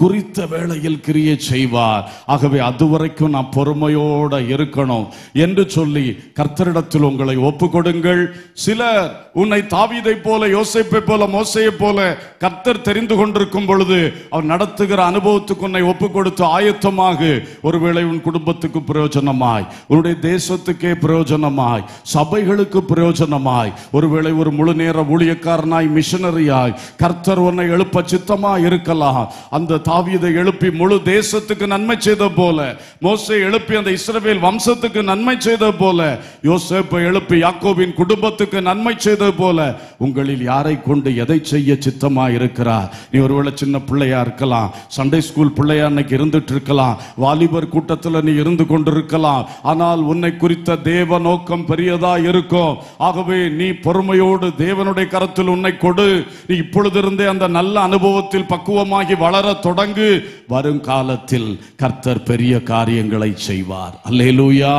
குறித்த வேளையில் கிரியை செய்வார் ஆகவே அதுவரைக்கும் நான் பொறுமையோட இருக்கணும் என்று சொல்லி கர்த்தரிடத்தில் உங்களை ஒப்பு கொடுங்கள் சிலர் உன்னை தாவிதை போல யோசிப்பை போல மோசையை போல கர்த்தர் தெரிந்து கொண்டிருக்கும் பொழுது அவர் நடத்துகிற அனுபவத்துக்கு உன்னை ஒப்பு கொடுத்து ஆயத்தமாக ஒருவேளை உன் குடும்பத்துக்கு பிரயோஜனமாய் உன்னுடைய தேசத்துக்கே பிரயோஜனமாய் சபைகளுக்கு பிரயோஜனமாய் ஒருவேளை ஒரு முழு நேர ஊழியக்காரனாய் மிஷனரியாய் கர்த்தர் உன்னை எழுப்ப சித்தமாய் இருக்கலாம் அந்த தாவியதை எழுப்பி முழு தேசத்துக்கு நன்மை செய்த போல மோசை எழுப்பி அந்த இஸ்ரவேல் வம்சத்துக்கு நன்மை செய்த போல யோசேப்பை எழுப்பி யாக்கோவின் குடும்பத்துக்கு நன்மை செய்த போல உங்களில் யாரை கொண்டு எதை செய்ய சித்தமா இருக்கிறார் நீ ஒருவேளை சின்ன பிள்ளையா இருக்கலாம் சண்டே ஸ்கூல் பிள்ளையா அன்னைக்கு இருந்துட்டு இருக்கலாம் வாலிபர் கூட்டத்தில் நீ இருந்து கொண்டிருக்கலாம் ஆனால் உன்னை குறித்த தேவ நோக்கம் பெரியதா இருக்கும் ஆகவே நீ பொறுமையோடு தேவனுடைய கரத்தில் உன்னை கொடு நீ இப்பொழுதிருந்தே அந்த நல்ல அனுபவத்தில் பக்குவமாகி வளர தொட தொடங்கு வரும் காலத்தில் கர்த்தர் பெரிய காரியங்களை செய்வார் லூயா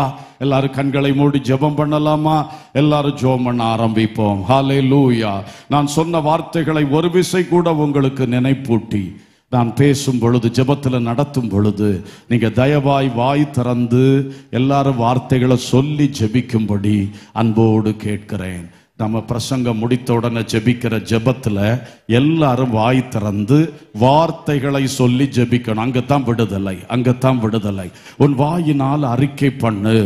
எல்லாரும் கண்களை மூடி ஜெபம் பண்ணலாமா எல்லாரும் ஜோம் பண்ண ஆரம்பிப்போம் ஹாலே லூயா நான் சொன்ன வார்த்தைகளை ஒரு விசை கூட உங்களுக்கு நினைப்பூட்டி நான் பேசும் பொழுது ஜபத்தில் நடத்தும் பொழுது நீங்கள் தயவாய் வாய் திறந்து எல்லாரும் வார்த்தைகளை சொல்லி ஜெபிக்கும்படி அன்போடு கேட்கிறேன் நம்ம பிரசங்கம் முடித்த உடனே ஜெபிக்கிற ஜெபத்தில் எல்லாரும் வாய் திறந்து வார்த்தைகளை சொல்லி ஜெபிக்கணும் அங்கே தான் விடுதலை அங்கே தான் விடுதலை உன் வாயினால் அறிக்கை பண்ணு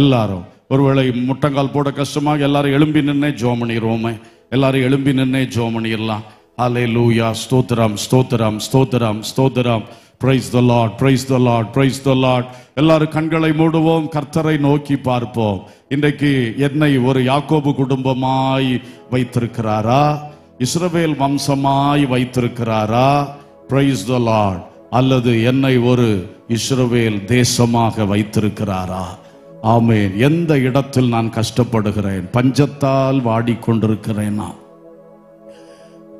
எல்லாரும் ஒருவேளை முட்டங்கால் போட கஷ்டமாக எல்லாரும் எழும்பி நின்னே ஜோமணிடுவோமே பண்ணிடுவோமே எல்லாரும் எழும்பி நின்னே ஜோமணிடலாம் பண்ணிடலாம் அலே லூயா ஸ்தோத்திரம் ஸ்தோத்திரம் ஸ்தோத்திரம் ஸ்தோத்திரம் praise the lord praise the lord praise the lord எல்லாரும் கண்களை மூடுவோம் கர்த்தரை நோக்கி பார்ப்போம் இன்றைக்கு என்னை ஒரு யாக்கோபு குடும்பமாய் வைத்திருக்கிறாரா இஸ்ரவேல் வம்சமாய் வைத்திருக்கிறாரா பிரைஸ் த லாட் அல்லது என்னை ஒரு இஸ்ரவேல் தேசமாக வைத்திருக்கிறாரா ஆமேன் எந்த இடத்தில் நான் கஷ்டப்படுகிறேன் பஞ்சத்தால் வாடிக்கொண்டிருக்கிறேனா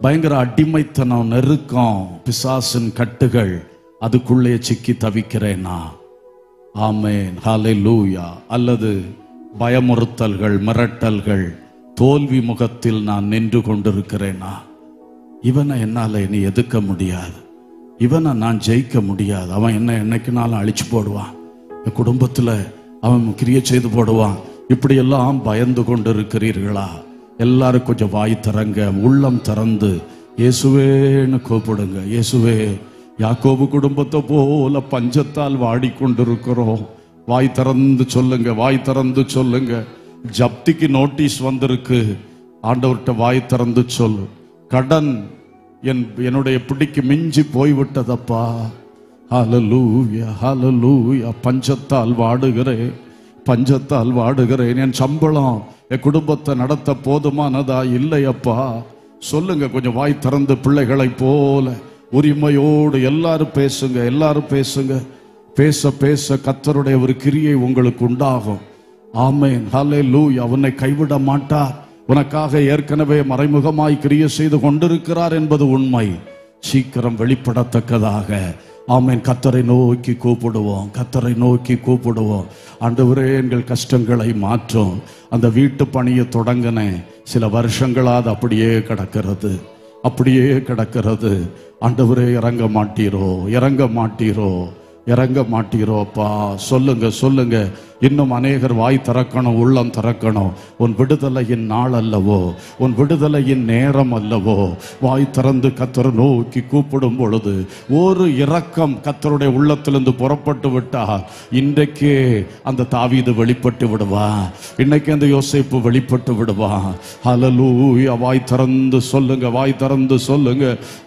பயங்கர அடிமைத்தனம் நெருக்கம் பிசாசின் கட்டுகள் அதுக்குள்ளே சிக்கி தவிக்கிறேனா ஆமேன் ஹாலே லூயா அல்லது பயமுறுத்தல்கள் மிரட்டல்கள் தோல்வி முகத்தில் நான் நின்று கொண்டிருக்கிறேனா இவனை என்னால் இனி எதுக்க முடியாது இவனை நான் ஜெயிக்க முடியாது அவன் என்ன என்னைக்குனாலும் அழிச்சு போடுவான் என் குடும்பத்தில் அவன் கிரிய செய்து போடுவான் இப்படியெல்லாம் பயந்து கொண்டு இருக்கிறீர்களா எல்லாரும் கொஞ்சம் வாய் திறங்க உள்ளம் திறந்து இயேசுவேன்னு கூப்பிடுங்க இயேசுவே யாக்கோபு குடும்பத்தை போல பஞ்சத்தால் வாடிக்கொண்டிருக்கிறோம் வாய் திறந்து சொல்லுங்க வாய் திறந்து சொல்லுங்க ஜப்திக்கு நோட்டீஸ் வந்திருக்கு ஆண்டவர்கிட்ட வாய் திறந்து சொல்லு கடன் என் என்னுடைய பிடிக்கு மிஞ்சி போய்விட்டதப்பா ஹலலூயா பஞ்சத்தால் வாடுகிறேன் பஞ்சத்தால் வாடுகிறேன் என் சம்பளம் என் குடும்பத்தை நடத்த போதுமானதா இல்லையப்பா சொல்லுங்க கொஞ்சம் வாய் திறந்து பிள்ளைகளை போல உரிமையோடு எல்லாரும் பேசுங்க எல்லாரும் பேசுங்க பேச பேச கத்தருடைய ஒரு கிரியை உங்களுக்கு உண்டாகும் ஆமேன் ஹலே லூ அவனை கைவிட மாட்டார் உனக்காக ஏற்கனவே மறைமுகமாய் கிரிய செய்து கொண்டிருக்கிறார் என்பது உண்மை சீக்கிரம் வெளிப்படத்தக்கதாக ஆமேன் கத்தரை நோக்கி கூப்பிடுவோம் கத்தரை நோக்கி கூப்பிடுவோம் ஒரே எங்கள் கஷ்டங்களை மாற்றும் அந்த வீட்டு பணியை தொடங்கினேன் சில வருஷங்களாவது அப்படியே கிடக்கிறது அப்படியே கிடக்கிறது ஆண்டவரே இறங்க மாட்டீரோ இறங்க மாட்டீரோ இறங்க மாட்டீரோப்பா சொல்லுங்க சொல்லுங்க இன்னும் அநேகர் வாய் திறக்கணும் உள்ளம் திறக்கணும் உன் விடுதலையின் நாள் அல்லவோ உன் விடுதலையின் நேரம் அல்லவோ வாய் திறந்து கத்தரை நோக்கி கூப்பிடும் பொழுது ஒரு இரக்கம் கத்தருடைய உள்ளத்திலிருந்து புறப்பட்டு விட்டால் இன்றைக்கே அந்த தாவீது வெளிப்பட்டு விடுவா இன்னைக்கு அந்த யோசிப்பு வெளிப்பட்டு விடுவா அலலூ வாய் திறந்து சொல்லுங்க வாய் திறந்து சொல்லுங்க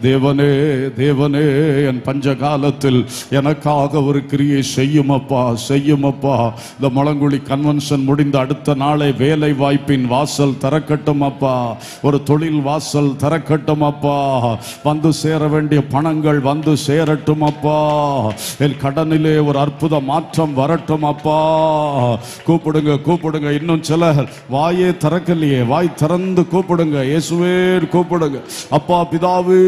தேவனே தேவனே என் பஞ்ச காலத்தில் எனக்காக ஒரு கிரியை செய்யுமப்பா செய்யுமப்பா இந்த இந்த கன்வென்ஷன் முடிந்த அடுத்த நாளே வேலை வாய்ப்பின் வாசல் தரக்கட்டும் அப்பா ஒரு தொழில் வாசல் தரக்கட்டும் அப்பா வந்து சேர வேண்டிய பணங்கள் வந்து சேரட்டும் அப்பா என் கடனிலே ஒரு அற்புத மாற்றம் வரட்டும் அப்பா கூப்பிடுங்க கூப்பிடுங்க இன்னும் சிலர் வாயே திறக்கலையே வாய் திறந்து கூப்பிடுங்க இயேசுவே கூப்பிடுங்க அப்பா பிதாவே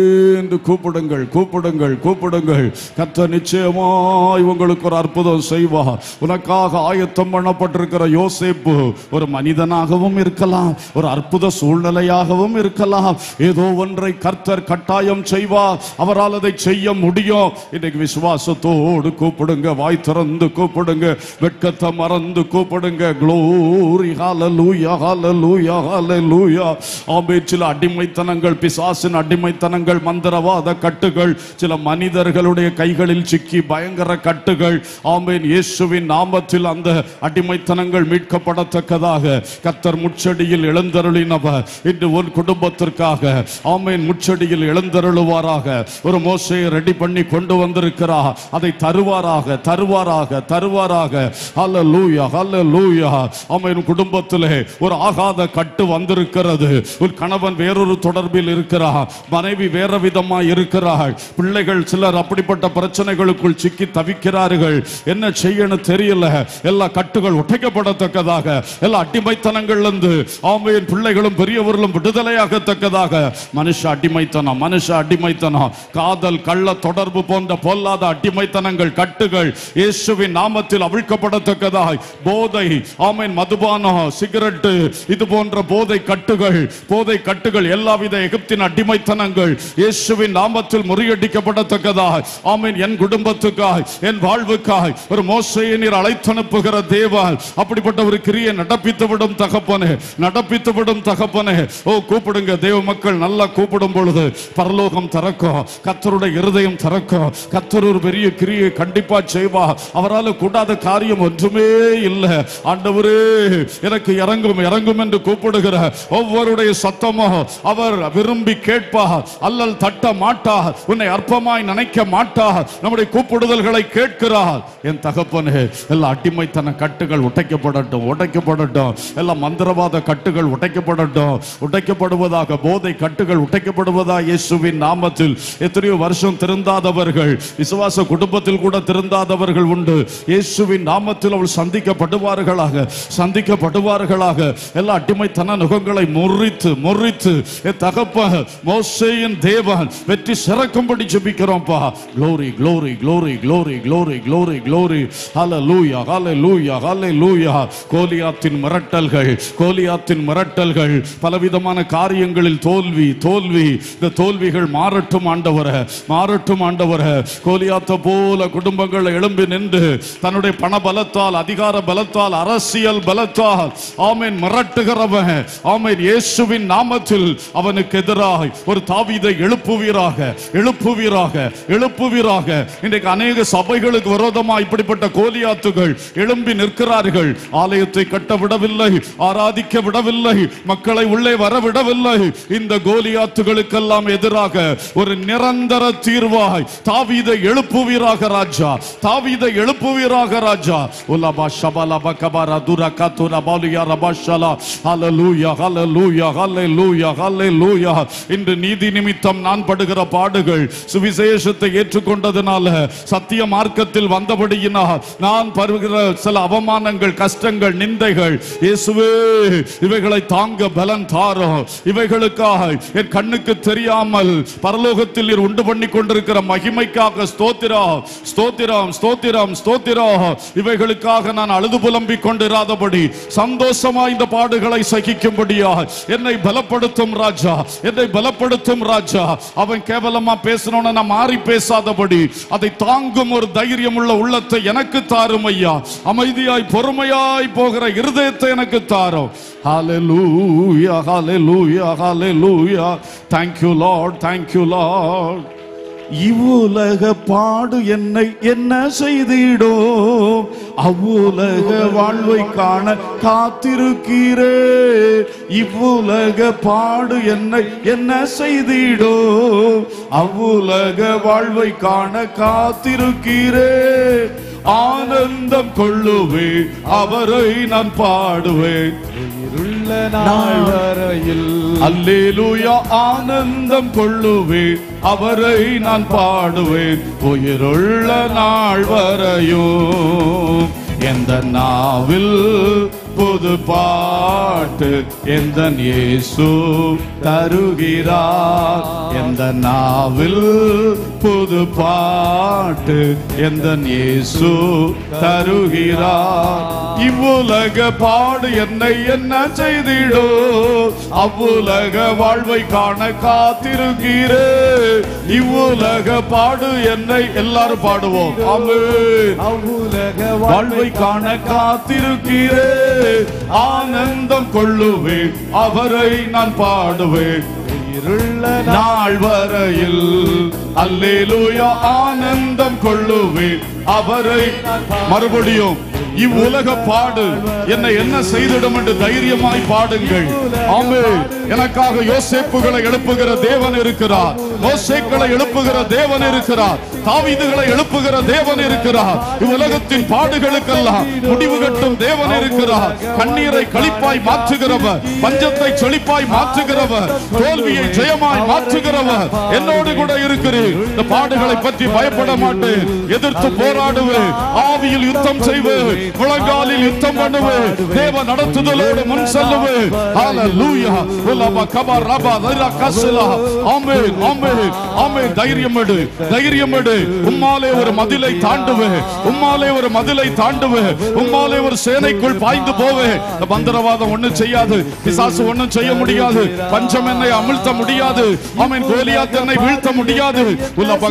என்று கூப்பிடுங்கள் கூப்பிடுங்கள் கூப்பிடுங்கள் கத்த நிச்சயமாய் உங்களுக்கு ஒரு அற்புதம் செய்வா உனக்காக ஆய் ஆயத்தம் பண்ணப்பட்டிருக்கிற யோசேப்பு ஒரு மனிதனாகவும் இருக்கலாம் ஒரு அற்புத சூழ்நிலையாகவும் இருக்கலாம் ஏதோ ஒன்றை கர்த்தர் கட்டாயம் செய்வார் அவரால் அதை செய்ய முடியும் இன்னைக்கு விசுவாசத்தோடு கூப்பிடுங்க வாய் திறந்து கூப்பிடுங்க வெட்கத்தை மறந்து கூப்பிடுங்க க்ளோரி ஹாலலூயா ஹாலலூயா ஹாலலூயா ஆம்பே சில அடிமைத்தனங்கள் பிசாசின் அடிமைத்தனங்கள் மந்திரவாத கட்டுகள் சில மனிதர்களுடைய கைகளில் சிக்கி பயங்கர கட்டுகள் ஆம்பேன் இயேசுவின் நாமத்தில் அந்த அடிமைத்தனங்கள் மீட்கப்படத்தக்கதாக கத்தர் முச்சடியில் எழுந்தருளினவர் இன்று ஒரு குடும்பத்திற்காக ஆமையின் முச்சடியில் எழுந்தருளுவாராக ஒரு மோசையை ரெடி பண்ணி கொண்டு வந்திருக்கிறார் அதை தருவாராக தருவாராக தருவாராக அல்ல லூயா அல்ல லூயா ஆமையின் குடும்பத்திலே ஒரு ஆகாத கட்டு வந்திருக்கிறது ஒரு கணவன் வேறொரு தொடர்பில் இருக்கிறார் மனைவி வேற விதமாய் இருக்கிறார் பிள்ளைகள் சிலர் அப்படிப்பட்ட பிரச்சனைகளுக்குள் சிக்கி தவிக்கிறார்கள் என்ன செய்யணும் தெரியல எல்லாம் எல்லா கட்டுகள் உடைக்கப்படத்தக்கதாக எல்லா அடிமைத்தனங்கள் ஆமையின் பிள்ளைகளும் பெரியவர்களும் விடுதலையாகத்தக்கதாக மனுஷ அடிமைத்தனம் மனுஷ அடிமைத்தனம் காதல் கள்ள தொடர்பு போன்ற பொல்லாத அடிமைத்தனங்கள் கட்டுகள் இயேசுவின் நாமத்தில் அவிழ்க்கப்படத்தக்கதாக போதை ஆமையின் மதுபானம் சிகரெட்டு இது போன்ற போதை கட்டுகள் போதை கட்டுகள் எல்லாவித எகிப்தின் அடிமைத்தனங்கள் இயேசுவின் நாமத்தில் முறியடிக்கப்படத்தக்கதாக ஆமீன் என் குடும்பத்துக்காக என் வாழ்வுக்காக ஒரு மோசையினர் அழைத்தனுப்புக நடத்துகிற தேவால் அப்படிப்பட்ட ஒரு கிரியை நடப்பித்தவிடும் தகப்பனே நடப்பித்தவிடும் தகப்பனே ஓ கூப்பிடுங்க தேவ மக்கள் நல்லா கூப்பிடும் பொழுது பரலோகம் திறக்கும் கத்தருடைய இருதயம் திறக்கும் கத்தர் ஒரு பெரிய கிரியை கண்டிப்பா செய்வா அவரால் கூடாத காரியம் ஒன்றுமே இல்லை ஆண்டவரே எனக்கு இறங்கும் இறங்கும் என்று கூப்பிடுகிற ஒவ்வொருடைய சத்தமோ அவர் விரும்பி கேட்பா அல்லல் தட்ட மாட்டா உன்னை அற்பமாய் நினைக்க மாட்டா நம்முடைய கூப்பிடுதல்களை கேட்கிறார் என் தகப்பனே எல்லாம் அடிமை அத்தனை கட்டுகள் உடைக்கப்படட்டும் உடைக்கப்படட்டும் எல்லாம் மந்திரவாத கட்டுகள் உடைக்கப்படட்டும் உடைக்கப்படுவதாக போதை கட்டுகள் உடைக்கப்படுவதா இயேசுவின் நாமத்தில் எத்தனையோ வருஷம் திருந்தாதவர்கள் விசுவாச குடும்பத்தில் கூட திருந்தாதவர்கள் உண்டு இயேசுவின் நாமத்தில் அவள் சந்திக்கப்படுவார்களாக சந்திக்கப்படுவார்களாக எல்லா அடிமைத்தன நுகங்களை முறித்து முறித்து தகப்பாக மோசையின் தேவன் வெற்றி சிறக்கும்படி ஜெபிக்கிறோம்ப்பா glory glory glory glory glory glory glory ஹalleluya ஹalleluya லூயா ஹலை லூயா கோலியாத்தின் மிரட்டல்கள் கோலியாத்தின் மிரட்டல்கள் பலவிதமான காரியங்களில் தோல்வி தோல்வி இந்த தோல்விகள் மாறட்டும் ஆண்டவர மாறட்டும் ஆண்டவர கோலியாத்த போல குடும்பங்கள் எழும்பி நின்று தன்னுடைய பண பலத்தால் அதிகார பலத்தால் அரசியல் பலத்தால் ஆமேன் மிரட்டுகிறவன் ஆமேன் இயேசுவின் நாமத்தில் அவனுக்கு எதிராக ஒரு தாவிதை எழுப்புவீராக எழுப்புவீராக எழுப்புவீராக இன்றைக்கு அநேக சபைகளுக்கு விரோதமா இப்படிப்பட்ட கோலியாத்துகள் எழும் எழும்பி நிற்கிறார்கள் ஆலயத்தை கட்ட விடவில்லை ஆராதிக்க விடவில்லை மக்களை உள்ளே வர விடவில்லை இந்த கோலியாத்துகளுக்கெல்லாம் எதிராக ஒரு நிரந்தர தீர்வாய் தாவீதை எழுப்புவீராக ராஜா தாவீதை எழுப்புவீராக ராஜா உலபா ஷபலபா கபாரா துரா காத்துரா பாலியா ரபாஷலா ஹலலூயா ஹலலூயா ஹலலூயா ஹலலூயா இன்று நீதி நிமித்தம் நான் படுகிற பாடுகள் சுவிசேஷத்தை ஏற்றுக்கொண்டதனால சத்திய மார்க்கத்தில் வந்தபடியினால் நான் பருகிற சில அவமானங்கள் கஷ்டங்கள் நிந்தைகள் இயேசுவே இவைகளை தாங்க பலன் தாரோ இவைகளுக்காக என் கண்ணுக்கு தெரியாமல் பரலோகத்தில் நீர் உண்டு பண்ணி கொண்டிருக்கிற மகிமைக்காக ஸ்தோத்திரா ஸ்தோத்திரம் ஸ்தோத்திரம் ஸ்தோத்திரா இவைகளுக்காக நான் அழுது புலம்பி கொண்டிராதபடி சந்தோஷமா இந்த பாடுகளை சகிக்கும்படியாக என்னை பலப்படுத்தும் ராஜா என்னை பலப்படுத்தும் ராஜா அவன் கேவலமா பேசணும்னு நான் மாறி பேசாதபடி அதை தாங்கும் ஒரு தைரியம் உள்ள உள்ளத்தை எனக்கு தாரும் ஐயா அமைதியாய் பொறுமையாய் போகிற இருதயத்தை எனக்கு தாரும் thank you hallelujah thank you thank you இவ்வுலக பாடு என்னை என்ன செய்திடோ அவ்வுலக வாழ்வை காண காத்திருக்கிறே இவ்வுலக பாடு என்னை என்ன செய்திடோ அவ்வுலக வாழ்வை காண காத்திருக்கிறே ஆனந்தம் கொள்ளுவே அவரை நான் பாடுவேன் ஆனந்தம் கொள்ளுவே அவரை நான் பாடுவேன் உயிருள்ள நாள் வரையும் எந்த நாவில் புது பாட்டு எந்த இயேசு தருகிறார் எந்த நாவில் புது பாட்டு எந்த இயேசு தருகிறார் இவ்வுலக பாடு என்னை என்ன செய்திடோ அவ்வுலக வாழ்வை காண காத்திருக்கிறே இவ்வுலக பாடு என்னை எல்லாரும் பாடுவோம் அவ்வுலக வாழ்வை காண காத்திருக்கிறேன் ஆனந்தம் கொள்ளுவேன் அவரை நான் பாடுவேன் நாள் வரையில் அல்லேலூயா ஆனந்தம் கொள்ளுவேன் அவரை மறுபடியும் இவ்வுலக பாடு என்னை என்ன செய்திடும் என்று தைரியமாய் பாடுங்கள் ஆமே எனக்காக யோசேப்புகளை எழுப்புகிற தேவன் இருக்கிறார் மோசேக்களை எழுப்புகிற தேவன் இருக்கிறார் தாவிதுகளை எழுப்புகிற தேவன் இருக்கிறார் இவ்வுலகத்தின் பாடுகளுக்கெல்லாம் முடிவு கட்டும் தேவன் இருக்கிறார் கண்ணீரை களிப்பாய் மாற்றுகிறவர் பஞ்சத்தை செழிப்பாய் மாற்றுகிறவர் தோல்வியை ஜெயமாய் மாற்றுகிறவர் என்னோடு கூட இருக்கிறேன் இந்த பாடுகளை பற்றி பயப்பட மாட்டேன் எதிர்த்து போராடுவேன் ஆவியில் யுத்தம் செய்வேன் முழங்காலில் யுத்தம் பண்ணுவேன் தேவ நடத்துதலோடு முன் செல்லுவேன் தைரியம் எடு தைரியம் எடு உம்மாலே ஒரு மதிலை உம்மாலே ஒரு மதிலை உம்மாலே ஒரு சேனைக்குள் பாய்ந்து ஒண்ணும் செய்யாது ஒண்ணும் செய்ய முடியாது பஞ்சம் என்னை அமிழ்த்த முடியாது அவன் கோலியாத்தனை வீழ்த்த முடியாது உலப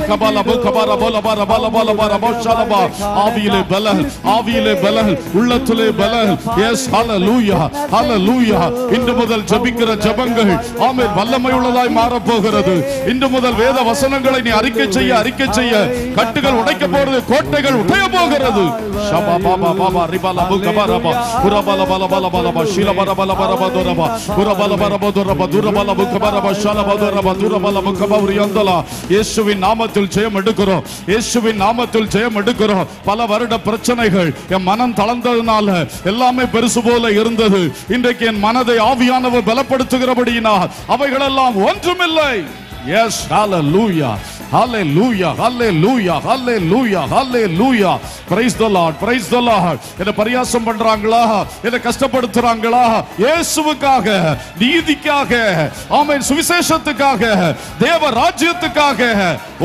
ஆவியிலே பலன் ஆவியிலே பலன் உள்ளத்திலே பலன் எஸ் ஹalleluya ஹalleluya இன்று முதல் ஜெபிக்கிற ஜெபங்கள் ஆமென் வல்லமை உள்ளதாய் மாற போகிறது இன்று முதல் வேத வசனங்களை நீ அறிக்கை செய்ய அறிக்கை செய்ய கட்டுகள் உடைக்க போறது கோட்டைகள் உடைய போகிறது ஷபா பாபா பாபா ரிபாலா புக பாரபா புரபால பால பால பாலபா ஷீலபர பால பாரபா துரபா புரபால பாரபா துரபா துரபால புக பாரபா இயேசுவின் நாமத்தில் ஜெயம் எடுக்கிறோம் இயேசுவின் நாமத்தில் ஜெயம் எடுக்கிறோம் பல வருட பிரச்சனைகள் என் மனம் தளர்ந்ததுனால எல்லாமே பெருசு போல இருந்தது இன்றைக்கு என் மனதை ஆவியானவர் பலப்படுத்துகிறபடியினால் அவைகளெல்லாம் ஒன்றுமில்லை Yes, hallelujah. Hallelujah. Hallelujah. Hallelujah. Hallelujah. Praise the Lord. Praise the Lord. என்ன பரியாசம் பண்றாங்களா என்ன கஷ்டப்படுத்துறாங்களா இயேசுவுக்காக நீதிக்காக ஆமென் சுவிசேஷத்துக்காக தேவ ராஜ்யத்துக்காக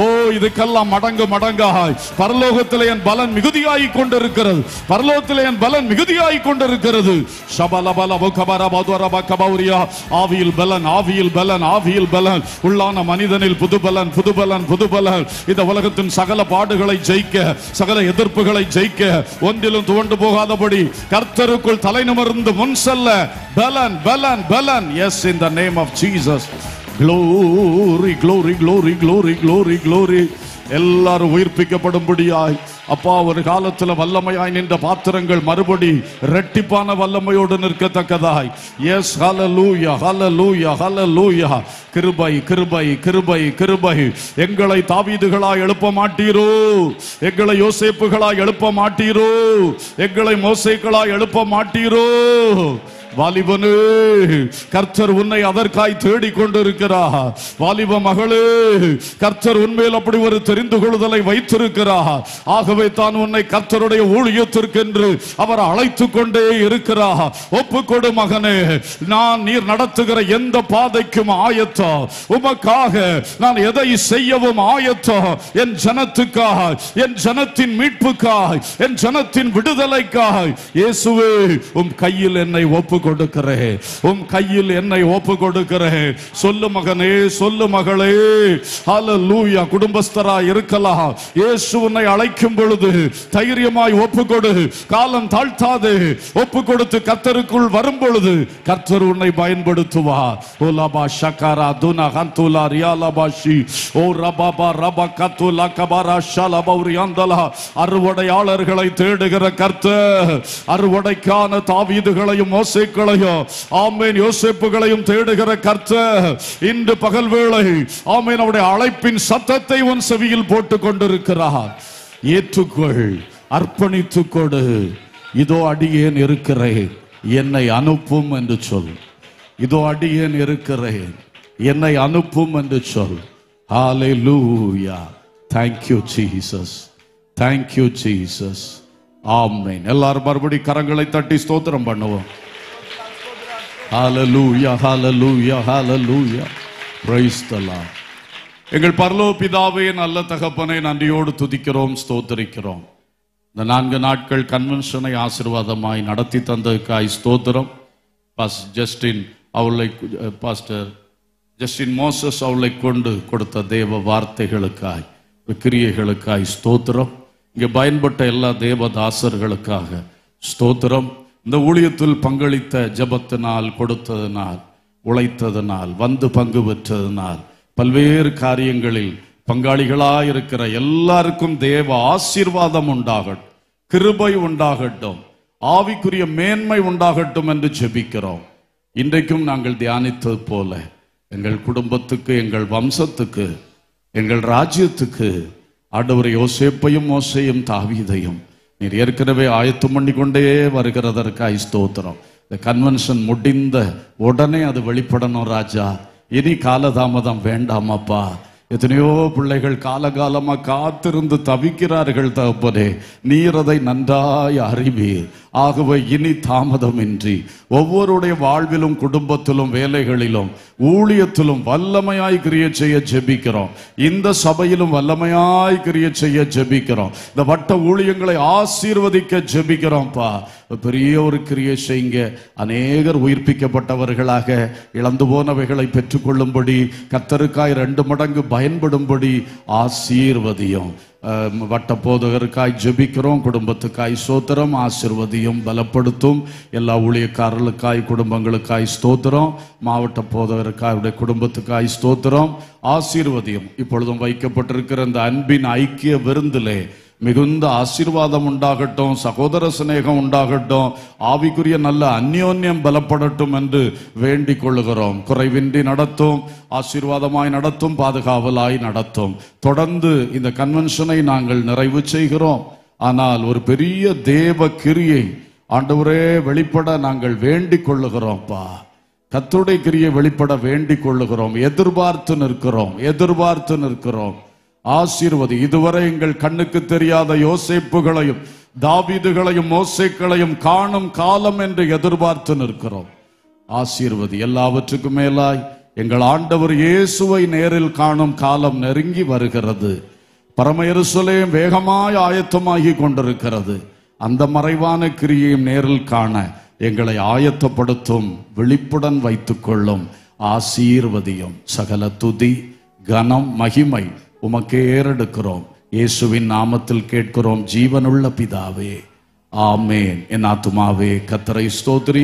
ஓ இதுக்கெல்லாம் மடங்கு மடங்காய் பரலோகத்தில் என் பலன் மிகுதியாகி கொண்டிருக்கிறது பரலோகத்தில் என் பலன் மிகுதியாகி கொண்டிருக்கிறது சபலபல ஆவியில் பலன் ஆவியில் பலன் ஆவியில் பலன் உள்ளான மனிதனில் புதுபலன் புதுபலன் புதுபலன் இந்த உலகத்தின் சகல பாடுகளை ஜெயிக்க சகல எதிர்ப்புகளை ஜெயிக்க ஒன்றிலும் துவண்டு போகாதபடி கர்த்தருக்குள் தலை நிமர்ந்து முன் செல்ல பலன் பலன் பலன் yes in the name of Jesus glory glory glory glory glory glory எல்லாரும் உயிர்ப்பிக்கப்படும்படியாய் அப்பா ஒரு காலத்துல வல்லமையாய் நின்ற பாத்திரங்கள் மறுபடி ரெட்டிப்பான வல்லமையோடு நிற்கத்தக்கதாய் எஸ் லூயா ஹல லூயா கிருபை கிருபை கிருபை கிருபை எங்களை தாவீதுகளாய் எழுப்ப மாட்டீரோ எங்களை யோசிப்புகளாய் எழுப்ப மாட்டீரோ எங்களை மோசைகளாய் எழுப்ப மாட்டீரோ வாலிபனு கர்த்தர் உன்னை அதற்காய் தேடிக்கொண்டிருக்கிறார் வாலிப மகளே கர்த்தர் உண்மையில் அப்படி ஒரு தெரிந்து கொள்ளுதலை வைத்திருக்கிறார் ஆகவே தான் உன்னை கர்த்தருடைய ஊழியத்திற்கென்று அவர் அழைத்துக் கொண்டே இருக்கிறார் ஒப்புக்கொடு மகனே நான் நீர் நடத்துகிற எந்த பாதைக்கும் ஆயத்தம் உமக்காக நான் எதை செய்யவும் ஆயத்தோ என் ஜனத்துக்காக என் ஜனத்தின் மீட்புக்காக என் ஜனத்தின் விடுதலைக்காக இயேசுவே உம் கையில் என்னை ஒப்பு கொடுக்கிறேன் உன் கையில் என்னை ஒப்பு கொடுக்கிறேன் சொல்லு மகனே சொல்லு மகளே குடும்பஸ்தரா இருக்கலாம் இயேசு உன்னை அழைக்கும் பொழுது தைரியமாய் ஒப்பு கொடு காலம் தாழ்த்தாது ஒப்பு கொடுத்து கத்தருக்குள் வரும் பொழுது கத்தர் உன்னை பயன்படுத்துவார் ஓ ரபா அறுவடையாளர்களை தேடுகிற கர்த்த அறுவடைக்கான தாவீதுகளையும் மோசை பிள்ளைகளையும் ஆமீன் யோசிப்புகளையும் தேடுகிற கர்த்த இன்று பகல் வேளை ஆமீன் அவருடைய அழைப்பின் சத்தத்தை உன் செவியில் போட்டுக் கொண்டிருக்கிறார் ஏற்றுக்கொள் அர்ப்பணித்து கொடு இதோ அடியேன் இருக்கிறேன் என்னை அனுப்பும் என்று சொல் இதோ அடியேன் இருக்கிறேன் என்னை அனுப்பும் என்று சொல் ஹாலே லூயா தேங்க்யூ ஜீசஸ் தேங்க்யூ ஜீசஸ் ஆம் எல்லாரும் மறுபடி கரங்களை தட்டி ஸ்தோத்திரம் பண்ணுவோம் ஹாலலூயா ஹாலலூயா ஹாலலூயா பிரைஸ்தலாம் எங்கள் பரலோ பிதாவே நல்ல தகப்பனை நன்றியோடு துதிக்கிறோம் ஸ்தோத்தரிக்கிறோம் இந்த நான்கு நாட்கள் கன்வென்ஷனை ஆசிர்வாதமாய் நடத்தி தந்ததுக்காய் ஸ்தோத்திரம் பாஸ் ஜஸ்டின் அவளை பாஸ்டர் ஜஸ்டின் மோசஸ் அவளை கொண்டு கொடுத்த தேவ வார்த்தைகளுக்காய் கிரியைகளுக்காய் ஸ்தோத்திரம் இங்கே பயன்பட்ட எல்லா தேவதாசர்களுக்காக ஸ்தோத்திரம் இந்த ஊழியத்தில் பங்களித்த ஜபத்தினால் கொடுத்ததினால் உழைத்ததினால் வந்து பங்கு பெற்றதினால் பல்வேறு காரியங்களில் பங்காளிகளாக இருக்கிற எல்லாருக்கும் தேவ ஆசீர்வாதம் உண்டாகட்டும் கிருபை உண்டாகட்டும் ஆவிக்குரிய மேன்மை உண்டாகட்டும் என்று செபிக்கிறோம் இன்றைக்கும் நாங்கள் தியானித்தது போல எங்கள் குடும்பத்துக்கு எங்கள் வம்சத்துக்கு எங்கள் ராஜ்யத்துக்கு ஆண்டவர் யோசேப்பையும் மோசையும் தாவீதையும் நீர் ஏற்கனவே ஆயத்தம் பண்ணி கொண்டே வருகிறதற்காய் ஸ்தோத்திரம் இந்த கன்வென்ஷன் முடிந்த உடனே அது வெளிப்படணும் ராஜா இனி காலதாமதம் வேண்டாமாப்பா எத்தனையோ பிள்ளைகள் காலகாலமாக காத்திருந்து தவிக்கிறார்கள் தகப்பனே நீர் அதை நன்றாய் அறிவீர் ஆகவே இனி தாமதமின்றி ஒவ்வொருடைய வாழ்விலும் குடும்பத்திலும் வேலைகளிலும் ஊழியத்திலும் வல்லமையாய் கிரிய செய்ய ஜெபிக்கிறோம் இந்த சபையிலும் வல்லமையாய் கிரிய செய்ய ஜெபிக்கிறோம் இந்த வட்ட ஊழியங்களை ஆசீர்வதிக்க ஜெபிக்கிறோம்ப்பா பெரிய ஒரு கிரியை செய்யுங்க அநேகர் உயிர்ப்பிக்கப்பட்டவர்களாக இழந்து போனவைகளை பெற்றுக்கொள்ளும்படி கத்தருக்காய் ரெண்டு மடங்கு பயன்படும்படி ஆசீர்வதியும் வட்ட போதகருக்காய் ஜெபிக்கிறோம் குடும்பத்துக்காய் ஸ்தோத்திரம் ஆசிர்வதியும் பலப்படுத்தும் எல்லா ஊழியக்காரர்களுக்காய் குடும்பங்களுக்காய் ஸ்தோத்திரம் மாவட்ட போதகருக்காய் அவருடைய குடும்பத்துக்காய் ஸ்தோத்திரம் ஆசீர்வதியும் இப்பொழுதும் வைக்கப்பட்டிருக்கிற இந்த அன்பின் ஐக்கிய விருந்திலே மிகுந்த ஆசீர்வாதம் உண்டாகட்டும் சகோதர சிநேகம் உண்டாகட்டும் ஆவிக்குரிய நல்ல அந்யோன்யம் பலப்படட்டும் என்று வேண்டிக் கொள்ளுகிறோம் குறைவின்றி நடத்தும் ஆசீர்வாதமாய் நடத்தும் பாதுகாவலாய் நடத்தும் தொடர்ந்து இந்த கன்வென்ஷனை நாங்கள் நிறைவு செய்கிறோம் ஆனால் ஒரு பெரிய தேவ கிரியை ஆண்டவரே வெளிப்பட நாங்கள் வேண்டிக் கொள்ளுகிறோம்ப்பா கத்துடை கிரியை வெளிப்பட வேண்டிக் கொள்ளுகிறோம் எதிர்பார்த்து நிற்கிறோம் எதிர்பார்த்து நிற்கிறோம் ஆசீர்வதி இதுவரை எங்கள் கண்ணுக்கு தெரியாத யோசிப்புகளையும் தாவிதுகளையும் மோசைக்களையும் காணும் காலம் என்று எதிர்பார்த்து நிற்கிறோம் ஆசீர்வதி எல்லாவற்றுக்கும் மேலாய் எங்கள் ஆண்டவர் இயேசுவை நேரில் காணும் காலம் நெருங்கி வருகிறது பரம எருசலேம் வேகமாய் ஆயத்தமாகி கொண்டிருக்கிறது அந்த மறைவான கிரியையும் நேரில் காண எங்களை ஆயத்தப்படுத்தும் விழிப்புடன் வைத்துக்கொள்ளும் ஆசீர்வதியும் சகல துதி கனம் மகிமை உமக்கு ஏறெடுக்கிறோம் இயேசுவின் நாமத்தில் கேட்கிறோம் ஜீவனுள்ள பிதாவே ஆமேன் என் ஆத்துமாவே கத்தரை ஸ்தோத்ரி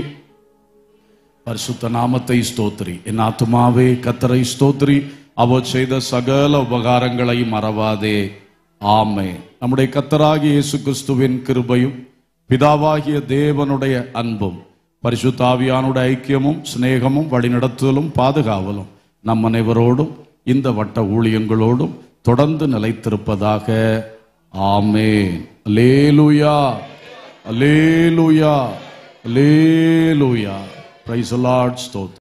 பரிசுத்த நாமத்தை ஸ்தோத்ரி என் ஆத்துமாவே கத்தரை ஸ்தோத்ரி அவர் செய்த சகல உபகாரங்களையும் மறவாதே ஆமே நம்முடைய கத்தராகி இயேசு கிறிஸ்துவின் கிருபையும் பிதாவாகிய தேவனுடைய அன்பும் பரிசுத்தாவியானுடைய ஐக்கியமும் சிநேகமும் வழிநடத்துதலும் பாதுகாவலும் நம் அனைவரோடும் இந்த வட்ட ஊழியங்களோடும் தொடர்ந்து நிலைத்திருப்பதாக amen hallelujah hallelujah hallelujah praise lord ஸ்தோத்ரம்